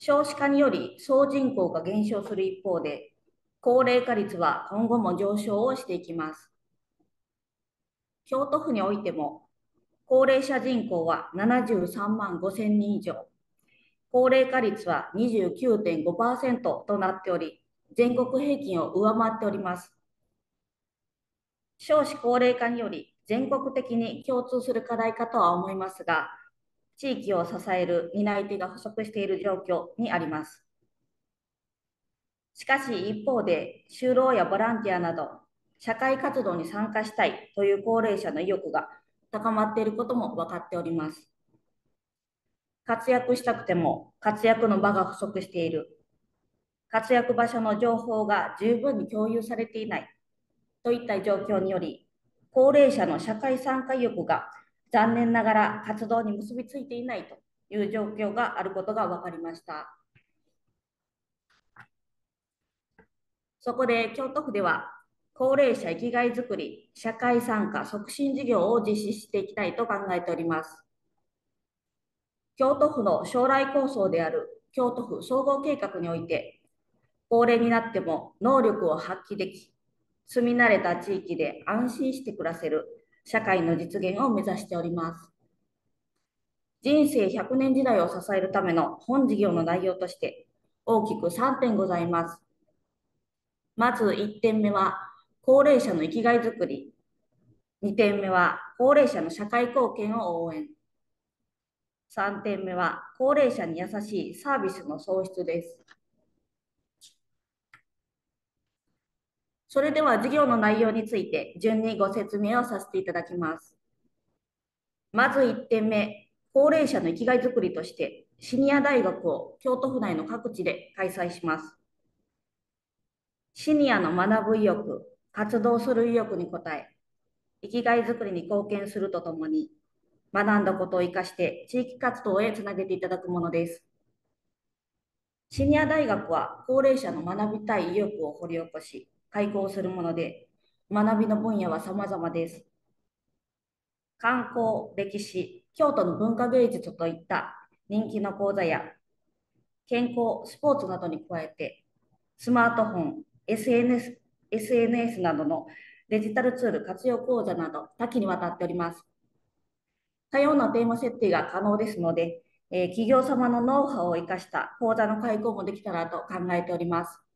少子化により総人口が減少する一方で、高齢化率は今後も上昇をしていきます。京都府においても、高齢者人口は73万5000人以上、高齢化率は29.5%となっており、全国平均を上回っております。少子高齢化により、全国的に共通する課題かとは思いますが、地域を支える担い手が不足している状況にあります。しかし一方で、就労やボランティアなど、社会活動に参加したいという高齢者の意欲が高まっていることも分かっております。活躍したくても活躍の場が不足している。活躍場所の情報が十分に共有されていないといった状況により、高齢者の社会参加意欲が残念ながら活動に結びついていないという状況があることが分かりました。そこで京都府では、高齢者生きがいづくり、社会参加促進事業を実施していきたいと考えております。京都府の将来構想である京都府総合計画において、高齢になっても能力を発揮でき、住み慣れた地域で安心して暮らせる社会の実現を目指しております。人生100年時代を支えるための本事業の内容として大きく3点ございます。まず1点目は高齢者の生きがいづくり、2点目は高齢者の社会貢献を応援、3点目は高齢者に優しいサービスの創出です。それでは授業の内容について順にご説明をさせていただきます。まず1点目、高齢者の生きがいづくりとしてシニア大学を京都府内の各地で開催します。シニアの学ぶ意欲、活動する意欲に応え、生きがいづくりに貢献するとともに、学んだことを生かして地域活動へつなげていただくものです。シニア大学は高齢者の学びたい意欲を掘り起こし、開講するもので、学びの分野は様々です。観光、歴史、京都の文化芸術といった人気の講座や、健康、スポーツなどに加えて、スマートフォン、SNS, SNS などのデジタルツール活用講座など多岐にわたっております。多様なテーマ設定が可能ですので、えー、企業様のノウハウを生かした講座の開講もできたらと考えております。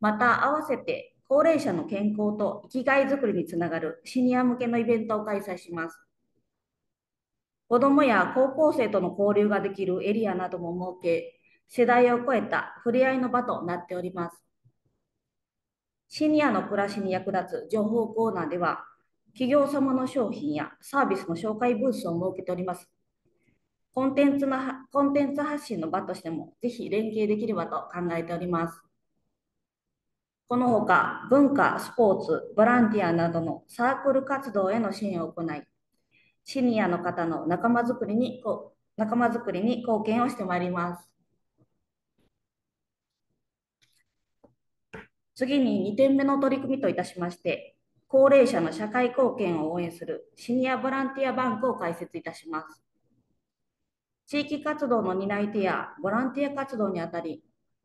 また合わせて高齢者の健康と生きがいづくりにつながるシニア向けのイベントを開催します。子どもや高校生との交流ができるエリアなども設け、世代を超えた触れ合いの場となっております。シニアの暮らしに役立つ情報コーナーでは、企業様の商品やサービスの紹介ブースを設けております。コンテンツのコンテンツ発信の場としても、ぜひ連携できればと考えております。このほか文化、スポーツ、ボランティアなどのサークル活動への支援を行い、シニアの方の仲間づくりに仲間づくりに貢献をしてまいります。次に2点目の取り組みといたしまして、高齢者の社会貢献を応援するシニアボランティアバンクを開設いたします。地域活動の担い手やボランティア活動にあたり、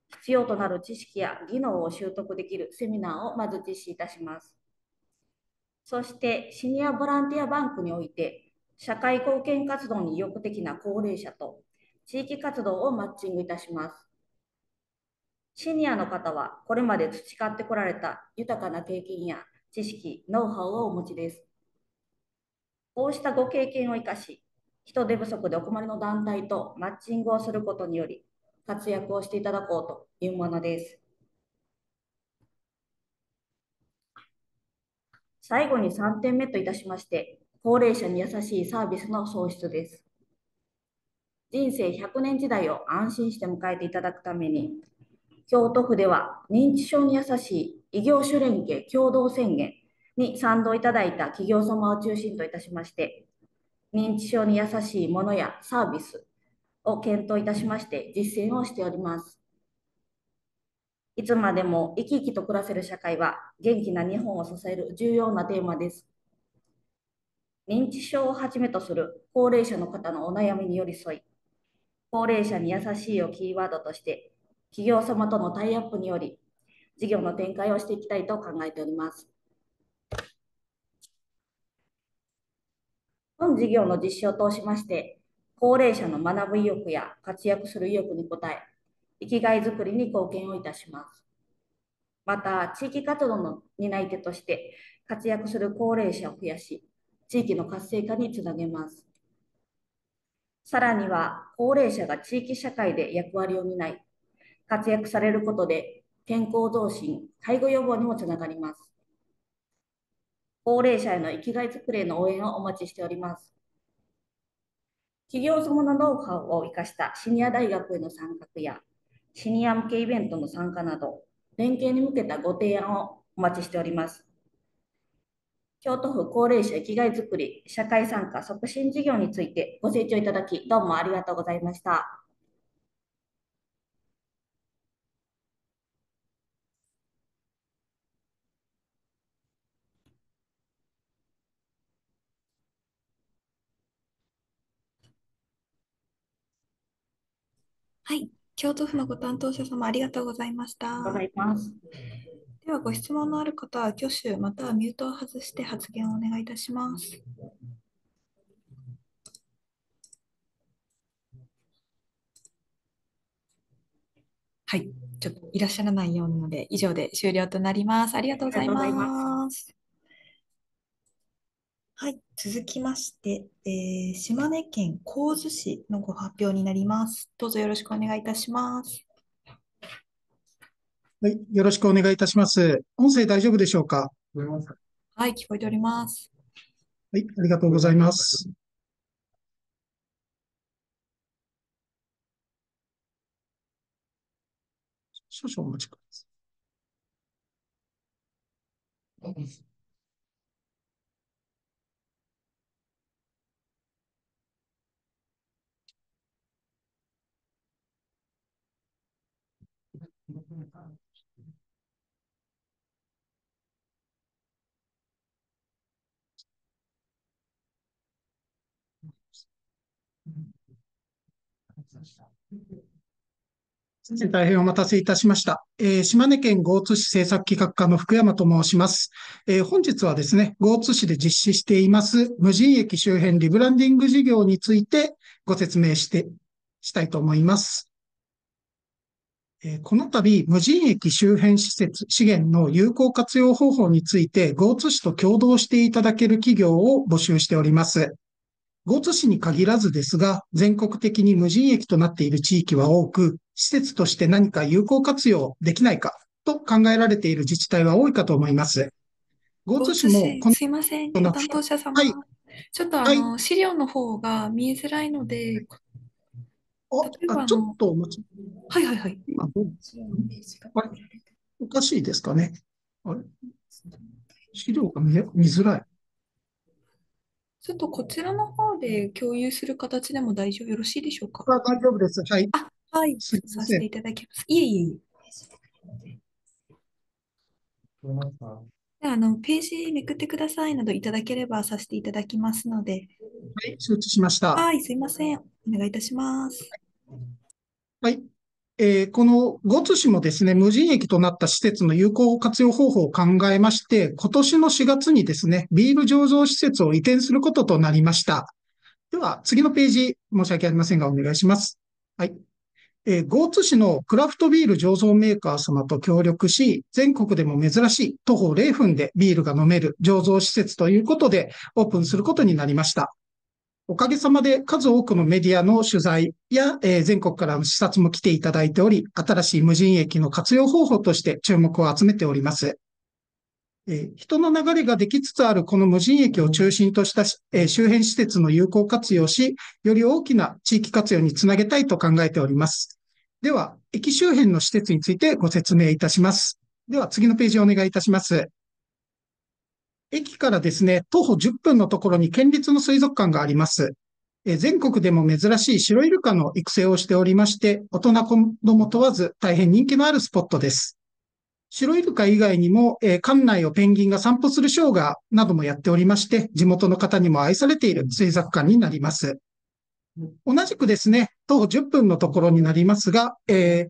必要となる知識や技能を習得できるセミナーをまず実施いたします。そしてシニアボランティアバンクにおいて社会貢献活動に意欲的な高齢者と地域活動をマッチングいたします。シニアの方はこれまで培ってこられた豊かな経験や知識、ノウハウをお持ちです。こうしたご経験を生かし、人手不足でお困りの団体とマッチングをすることにより、活躍をしていただこうというものです。最後に3点目といたしまして、高齢者に優しいサービスの創出です。人生100年時代を安心して迎えていただくために、京都府では認知症に優しい異業種連携共同宣言に賛同いただいた企業様を中心といたしまして、認知症に優しいものやサービス、を検討いたしまして実践をしております。いつまでも生き生きと暮らせる社会は元気な日本を支える重要なテーマです。認知症をはじめとする高齢者の方のお悩みに寄り添い、高齢者に優しいをキーワードとして、企業様とのタイアップにより、事業の展開をしていきたいと考えております。本事業の実証を通しまして、高齢者の学ぶ意欲や活躍する意欲に応え、生きがいづくりに貢献をいたします。また、地域活動の担い手として活躍する高齢者を増やし、地域の活性化につなげます。さらには、高齢者が地域社会で役割を担い、活躍されることで健康増進、介護予防にもつながります。高齢者への生きがいづくりへの応援をお待ちしております。企業様のノウハウを生かしたシニア大学への参画やシニア向けイベントの参加など、連携に向けたご提案をお待ちしております。京都府高齢者生きがいづくり社会参加促進事業についてご清聴いただき、どうもありがとうございました。はい、京都府のご担当者様ありがとうございました。ございます。では、ご質問のある方は挙手またはミュートを外して発言をお願いいたします。はい、ちょっといらっしゃらないようなので、以上で終了となります。ありがとうございます。はい、続きまして、えー、島根県神津市のご発表になります。どうぞよろしくお願いいたします。はい、よろしくお願いいたします。音声大丈夫でしょうか。はい、聞こえております。はい、ありがとうございます。少々お待ちください。大変お待たせいたしました。えー、島根県豪津市政策企画課の福山と申します。えー、本日はですね、豪津市で実施しています無人駅周辺リブランディング事業についてご説明して、したいと思います。えー、この度、無人駅周辺施設、資源の有効活用方法について、豪津市と共同していただける企業を募集しております。豪津市に限らずですが、全国的に無人駅となっている地域は多く、施設として何か有効活用できないかと考えられている自治体は多いかと思います。豪津市もこの、すいません、担当者様。はい、ちょっとあの、はい、資料の方が見えづらいので、あちょっとお待ち。はいはいはい。今おかしいですかね。あれ資料が見え見づらい。ちょっとこちらの方で共有する形でも大丈夫、よろしいでしょうか。あ、大丈夫です。はい。あ、はい。すさせていただきます。いえいえあのページめくってくださいなどいただければさせていただきますので。はい、承知しました。はい、すいません。お願いいたします。はい。えー、この5津市もですね、無人駅となった施設の有効活用方法を考えまして、今年の4月にですね、ビール醸造施設を移転することとなりました。では、次のページ、申し訳ありませんが、お願いします。はい。えー、ゴーツ市のクラフトビール醸造メーカー様と協力し、全国でも珍しい徒歩0分でビールが飲める醸造施設ということで、オープンすることになりました。おかげさまで数多くのメディアの取材や、えー、全国からの視察も来ていただいており、新しい無人駅の活用方法として注目を集めております。えー、人の流れができつつあるこの無人駅を中心とした、えー、周辺施設の有効活用し、より大きな地域活用につなげたいと考えております。では、駅周辺の施設についてご説明いたします。では、次のページをお願いいたします。駅からですね、徒歩10分のところに県立の水族館があります。え全国でも珍しい白イルカの育成をしておりまして、大人子供問わず大変人気のあるスポットです。白イルカ以外にも、え館内をペンギンが散歩するショーがなどもやっておりまして、地元の方にも愛されている水族館になります。同じくですね、徒歩10分のところになりますが、えー、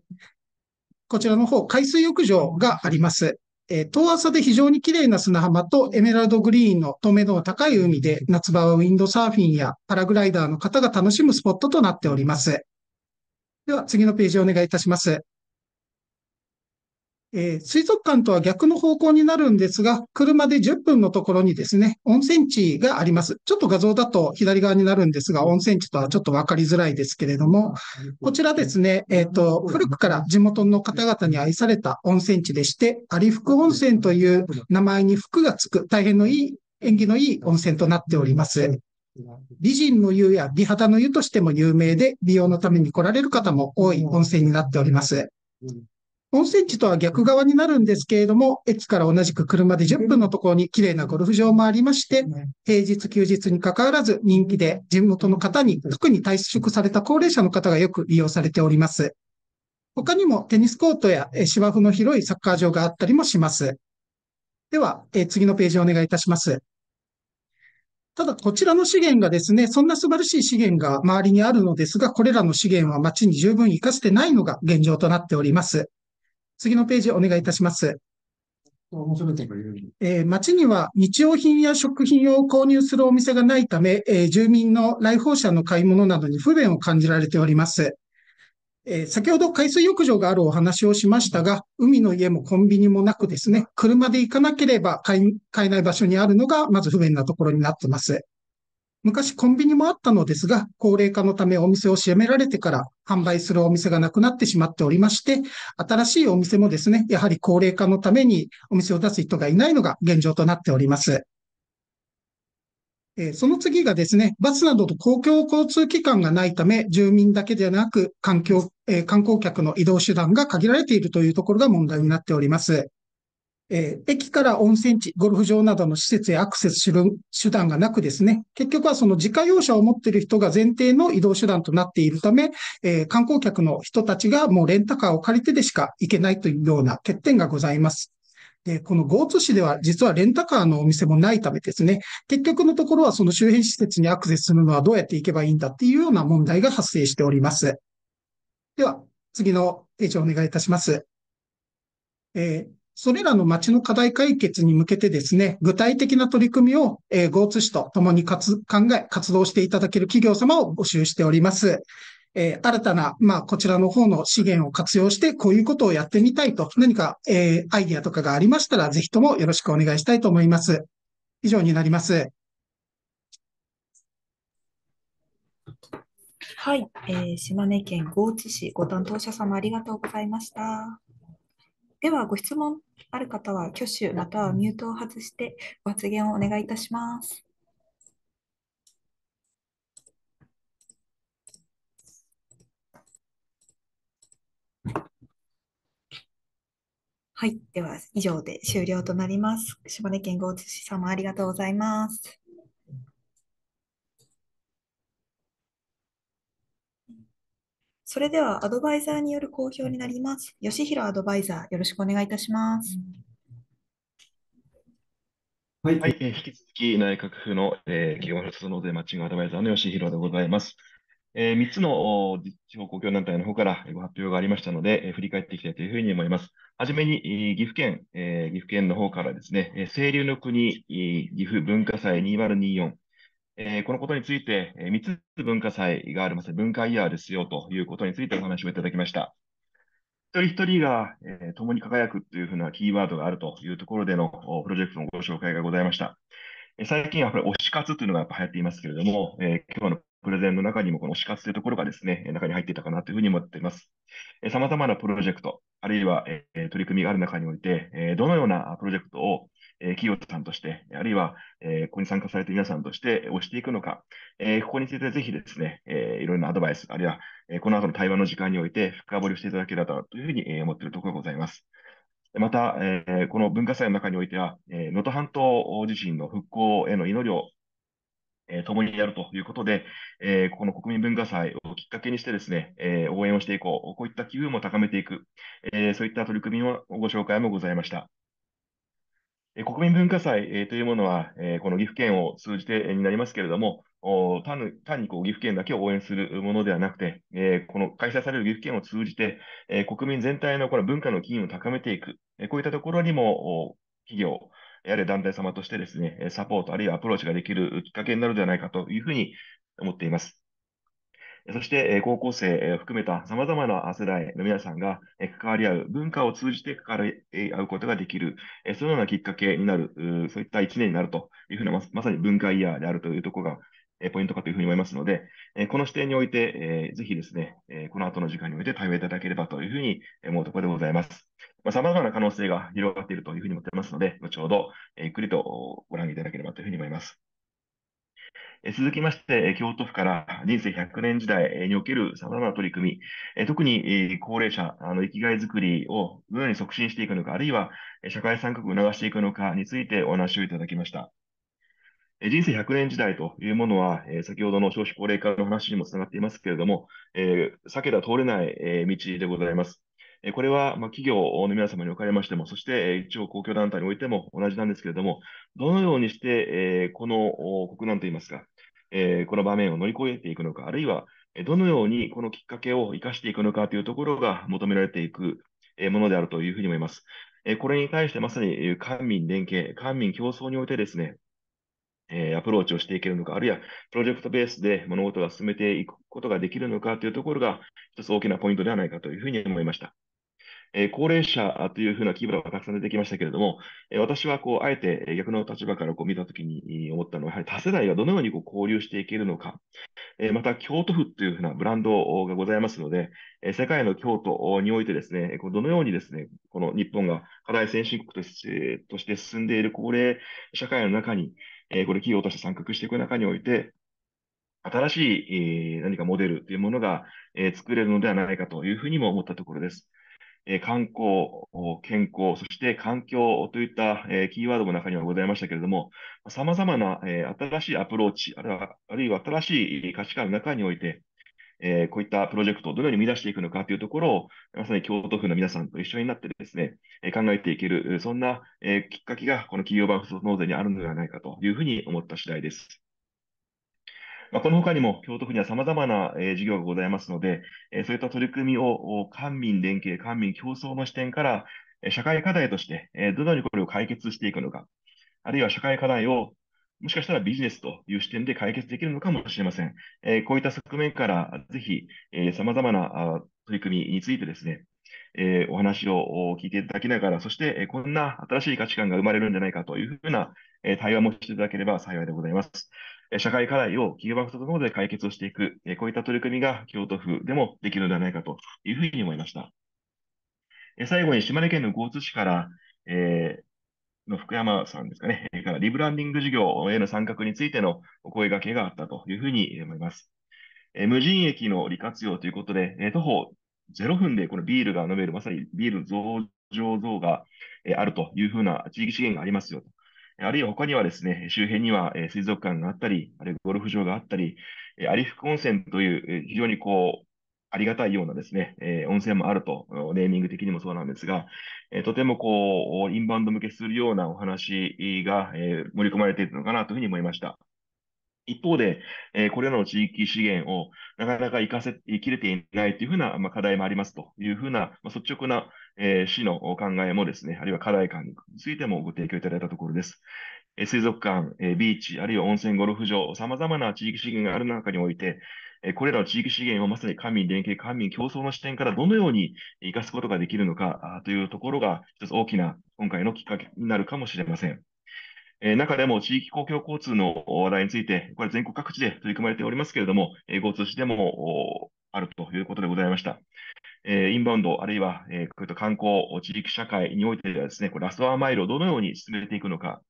こちらの方、海水浴場があります。えー、遠浅で非常に綺麗な砂浜とエメラルドグリーンの透明度の高い海で、夏場はウィンドサーフィンやパラグライダーの方が楽しむスポットとなっております。では次のページをお願いいたします。えー、水族館とは逆の方向になるんですが、車で10分のところにですね、温泉地があります。ちょっと画像だと左側になるんですが、温泉地とはちょっとわかりづらいですけれども、こちらですね、えっ、ー、と、古くから地元の方々に愛された温泉地でして、有福温泉という名前に福がつく、大変のいい、縁起のいい温泉となっております。美人の湯や美肌の湯としても有名で、美容のために来られる方も多い温泉になっております。温泉地とは逆側になるんですけれども、駅から同じく車で10分のところに綺麗なゴルフ場もありまして、平日休日に関わらず人気で地元の方に、特に退職された高齢者の方がよく利用されております。他にもテニスコートや芝生の広いサッカー場があったりもします。では、え次のページをお願いいたします。ただ、こちらの資源がですね、そんな素晴らしい資源が周りにあるのですが、これらの資源は町に十分活かせてないのが現状となっております。次のページお願いいたします。えー、町には日用品や食品を購入するお店がないため、えー、住民の来訪者の買い物などに不便を感じられております。えー、先ほど海水浴場があるお話をしましたが、海の家もコンビニもなくですね、車で行かなければ買えない場所にあるのが、まず不便なところになってます。昔コンビニもあったのですが、高齢化のためお店を閉められてから販売するお店がなくなってしまっておりまして、新しいお店もですね、やはり高齢化のためにお店を出す人がいないのが現状となっております。えその次がですね、バスなどと公共交通機関がないため、住民だけでなく、環境、え観光客の移動手段が限られているというところが問題になっております。えー、駅から温泉地、ゴルフ場などの施設へアクセスする手段がなくですね、結局はその自家用車を持っている人が前提の移動手段となっているため、えー、観光客の人たちがもうレンタカーを借りてでしか行けないというような欠点がございます。で、このゴーツ市では実はレンタカーのお店もないためですね、結局のところはその周辺施設にアクセスするのはどうやって行けばいいんだっていうような問題が発生しております。では、次のページをお願いいたします。えーそれらの町の課題解決に向けてですね、具体的な取り組みを、えー、g o 市と共に考え、活動していただける企業様を募集しております。えー、新たな、まあ、こちらの方の資源を活用して、こういうことをやってみたいと、何か、えー、アイディアとかがありましたら、ぜひともよろしくお願いしたいと思います。以上になります。はい、えー、島根県高知市ご担当者様ありがとうございました。では、ご質問ある方は挙手またはミュートを外してご発言をお願いいたします。はい。では、以上で終了となります。島根県さん様ありがとうございます。それではアドバイザーによる公表になります。吉弘アドバイザー、よろしくお願いいたします。はい、はい、え引き続き内閣府の、えー、企業活動税マッチングアドバイザーの吉弘でございます。えー、3つの地方公共団体の方からご発表がありましたので、えー、振り返っていきたいというふうに思います。はじめに、えー、岐阜県、えー、岐阜県の方からですね、えー、清流の国、えー、岐阜文化祭2024えー、このことについて、えー、3つ文化祭があります、文化イヤーですよということについてお話をいただきました。一人一人が、えー、共に輝くというふうなキーワードがあるというところでのプロジェクトのご紹介がございました。えー、最近はこれ推し活というのがやっぱ流行っていますけれども、えー、今日のプレゼンの中にもこの推し活というところがですね、中に入っていたかなというふうに思っています。さまざまなプロジェクト、あるいは、えー、取り組みがある中において、えー、どのようなプロジェクトをえ企業さんとして、あるいは、えここに参加されている皆さんとして押していくのか、えここについてぜひですね、えいろいろなアドバイス、あるいは、えこの後の対話の時間において深掘りしていただければというふうに思っているところがございます。また、えこの文化祭の中においては、能、え、登、半島自身の復興への祈りをえ共にやるということで、えこの国民文化祭をきっかけにしてですね、え応援をしていこう、こういった機運も高めていく、えそういった取り組みのご紹介もございました。国民文化祭というものは、この岐阜県を通じてになりますけれども、単にこう岐阜県だけを応援するものではなくて、この開催される岐阜県を通じて、国民全体のこの文化の機運を高めていく、こういったところにも企業、やれ団体様としてですね、サポートあるいはアプローチができるきっかけになるのではないかというふうに思っています。そして高校生を含めた様々な世代の皆さんが関わり合う、文化を通じて関わり合うことができる、そのようなきっかけになる、そういった一年になるというふうな、まさに文化イヤーであるというところがポイントかというふうに思いますので、この視点において、ぜひですね、この後の時間において対応いただければというふうに思うところでございます。さまざ、まな可能性が広がっているというふうに思っていますので、後ほどゆっくりとご覧いただければというふうに思います。続きまして、京都府から人生100年時代における様々な取り組み、特に高齢者の生きがいづくりをどのように促進していくのか、あるいは社会参画を促していくのかについてお話をいただきました。人生100年時代というものは、先ほどの少子高齢化の話にもつながっていますけれども、避けた通れない道でございます。えこれは、ま企業の皆様におかれましても、そして、え応公共団体においても同じなんですけれども、どのようにして、えこの国難といいますか、えこの場面を乗り越えていくのか、あるいは、どのようにこのきっかけを生かしていくのかというところが求められていくものであるというふうに思います。これに対してまさに官民連携、官民競争においてですね、アプローチをしていけるのか、あるいはプロジェクトベースで物事が進めていくことができるのかというところが、一つ大きなポイントではないかというふうに思いました。え高齢者というふうなキーワードがたくさん出てきましたけれども、え私はこうあえて逆の立場からこう見たときに思ったのは、やはり多世代がどのようにこう交流していけるのか、えまた京都府というふうなブランドがございますので、え世界の京都においてですね、どのようにですね、この日本が課題先進国としてとして進んでいる高齢社会の中に、えこれ企業として参画していく中において、新しい、え何かモデルというものが、え作れるのではないかというふうにも思ったところです。え観光、健康、そして環境といった、えキーワードも中にはございましたけれども、さまざまな、え新しいアプローチあるは、あるいは新しい価値観の中において、えこういったプロジェクトをどのように生み出していくのかというところを、まさに京都府の皆さんと一緒になってですね、え考えていける、そんな、えきっかけがこの企業版不足納税にあるのではないかというふうに思った次第です。まあ、この他にも京都府には様々な、えー、事業がございますので、えー、そういった取り組みを官民連携、官民競争の視点から、えー、社会課題として、えー、どのようにこれを解決していくのか、あるいは社会課題をもしかしたらビジネスという視点で解決できるのかもしれません。えー、こういった側面から、ぜひ、えま様々な取り組みについてですね、えー、お話を聞いていただきながら、そして、えこんな新しい価値観が生まれるんじゃないかというふうな、え対話もしていただければ幸いでございます。社会課題を企業クとともに解決をしていく、こういった取り組みが京都府でもできるのではないかというふうに思いました。最後に島根県の江津市から、えー、の福山さんですかね、からリブランディング事業への参画についてのお声掛けがあったというふうに思います。え無人駅の利活用ということで、え徒歩0分でこのビールが飲める、まさにビール増上像が、えあるというふうな地域資源がありますよとあるいは他にはですね、周辺には水族館があったり、あるいはゴルフ場があったり、有福温泉という非常にこう、ありがたいようなですね、え温泉もあると、ネーミング的にもそうなんですが、えとてもこう、インバウンド向けするようなお話が、え盛り込まれているのかなというふうに思いました。一方で、えこれらの地域資源をなかなか生かせ、生きれていないというふうな、ま課題もありますというふうな、ま率直なえー、市のお考えもですね、あるいは課題感についてもご提供いただいたところです。えー、水族館、えー、ビーチ、あるいは温泉ゴルフ場、様々な地域資源がある中において、えー、これらの地域資源をまさに官民連携、官民競争の視点からどのように生かすことができるのかというところが、一つ大きな今回のきっかけになるかもしれません。えー、中でも地域公共交通の話題について、これ全国各地で取り組まれておりますけれども、えー、通知でもあるということでございました。えー、インバウンド、あるいは、えー、観光、地域社会においてはですね、これラストアーマイルをどのように進めていくのか、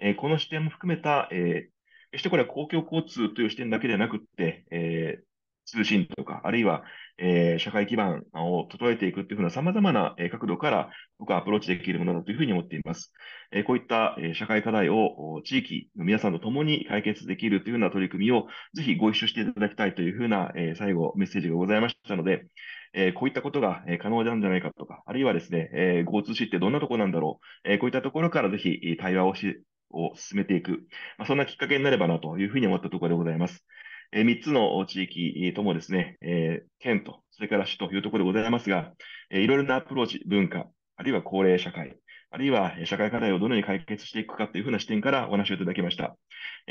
えー、この視点も含めた、えー、決してこれは公共交通という視点だけではなくって、えー、通信とか、あるいは、えー、社会基盤を整えていくというふうな様々な、えな角度から僕はアプローチできるものだというふうに思っています。えー、こういった、え社会課題を地域の皆さんと共に解決できるというふうな取り組みをぜひご一緒していただきたいというふうな、えー、最後メッセージがございましたので、えこういったことが可能なんじゃないかとか、あるいはですね、えー、GoTo ってどんなとこなんだろう、えこういったところからぜひ対話をしを進めていく、まあ、そんなきっかけになればなというふうに思ったところでございます。え3つの地域ともですね、え県と、それから市というところでございますが、えいろいろなアプローチ、文化、あるいは高齢社会、あるいは社会課題をどのように解決していくかというふうな視点からお話をいただきました。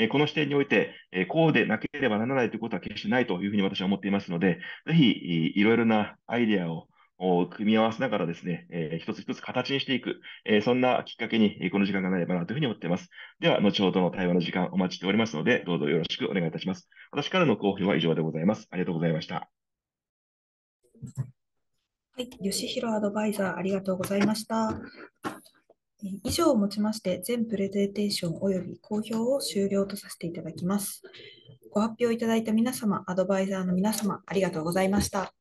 この視点において、こうでなければならないということは決してないというふうに私は思っていますので、ぜひいろいろなアイデアをを組み合わせながらですね、えー、一つ一つ形にしていく、えー、そんなきっかけに、えー、この時間がなればなというふうに思っています。では、後ほどの対話の時間お待ちしておりますので、どうぞよろしくお願いいたします。私からの講評は以上でございます。ありがとうございました。はい、吉弘アドバイザーありがとうございました。以上をもちまして、全プレゼンテーション及び公表を終了とさせていただきます。ご発表いただいた皆様、アドバイザーの皆様、ありがとうございました。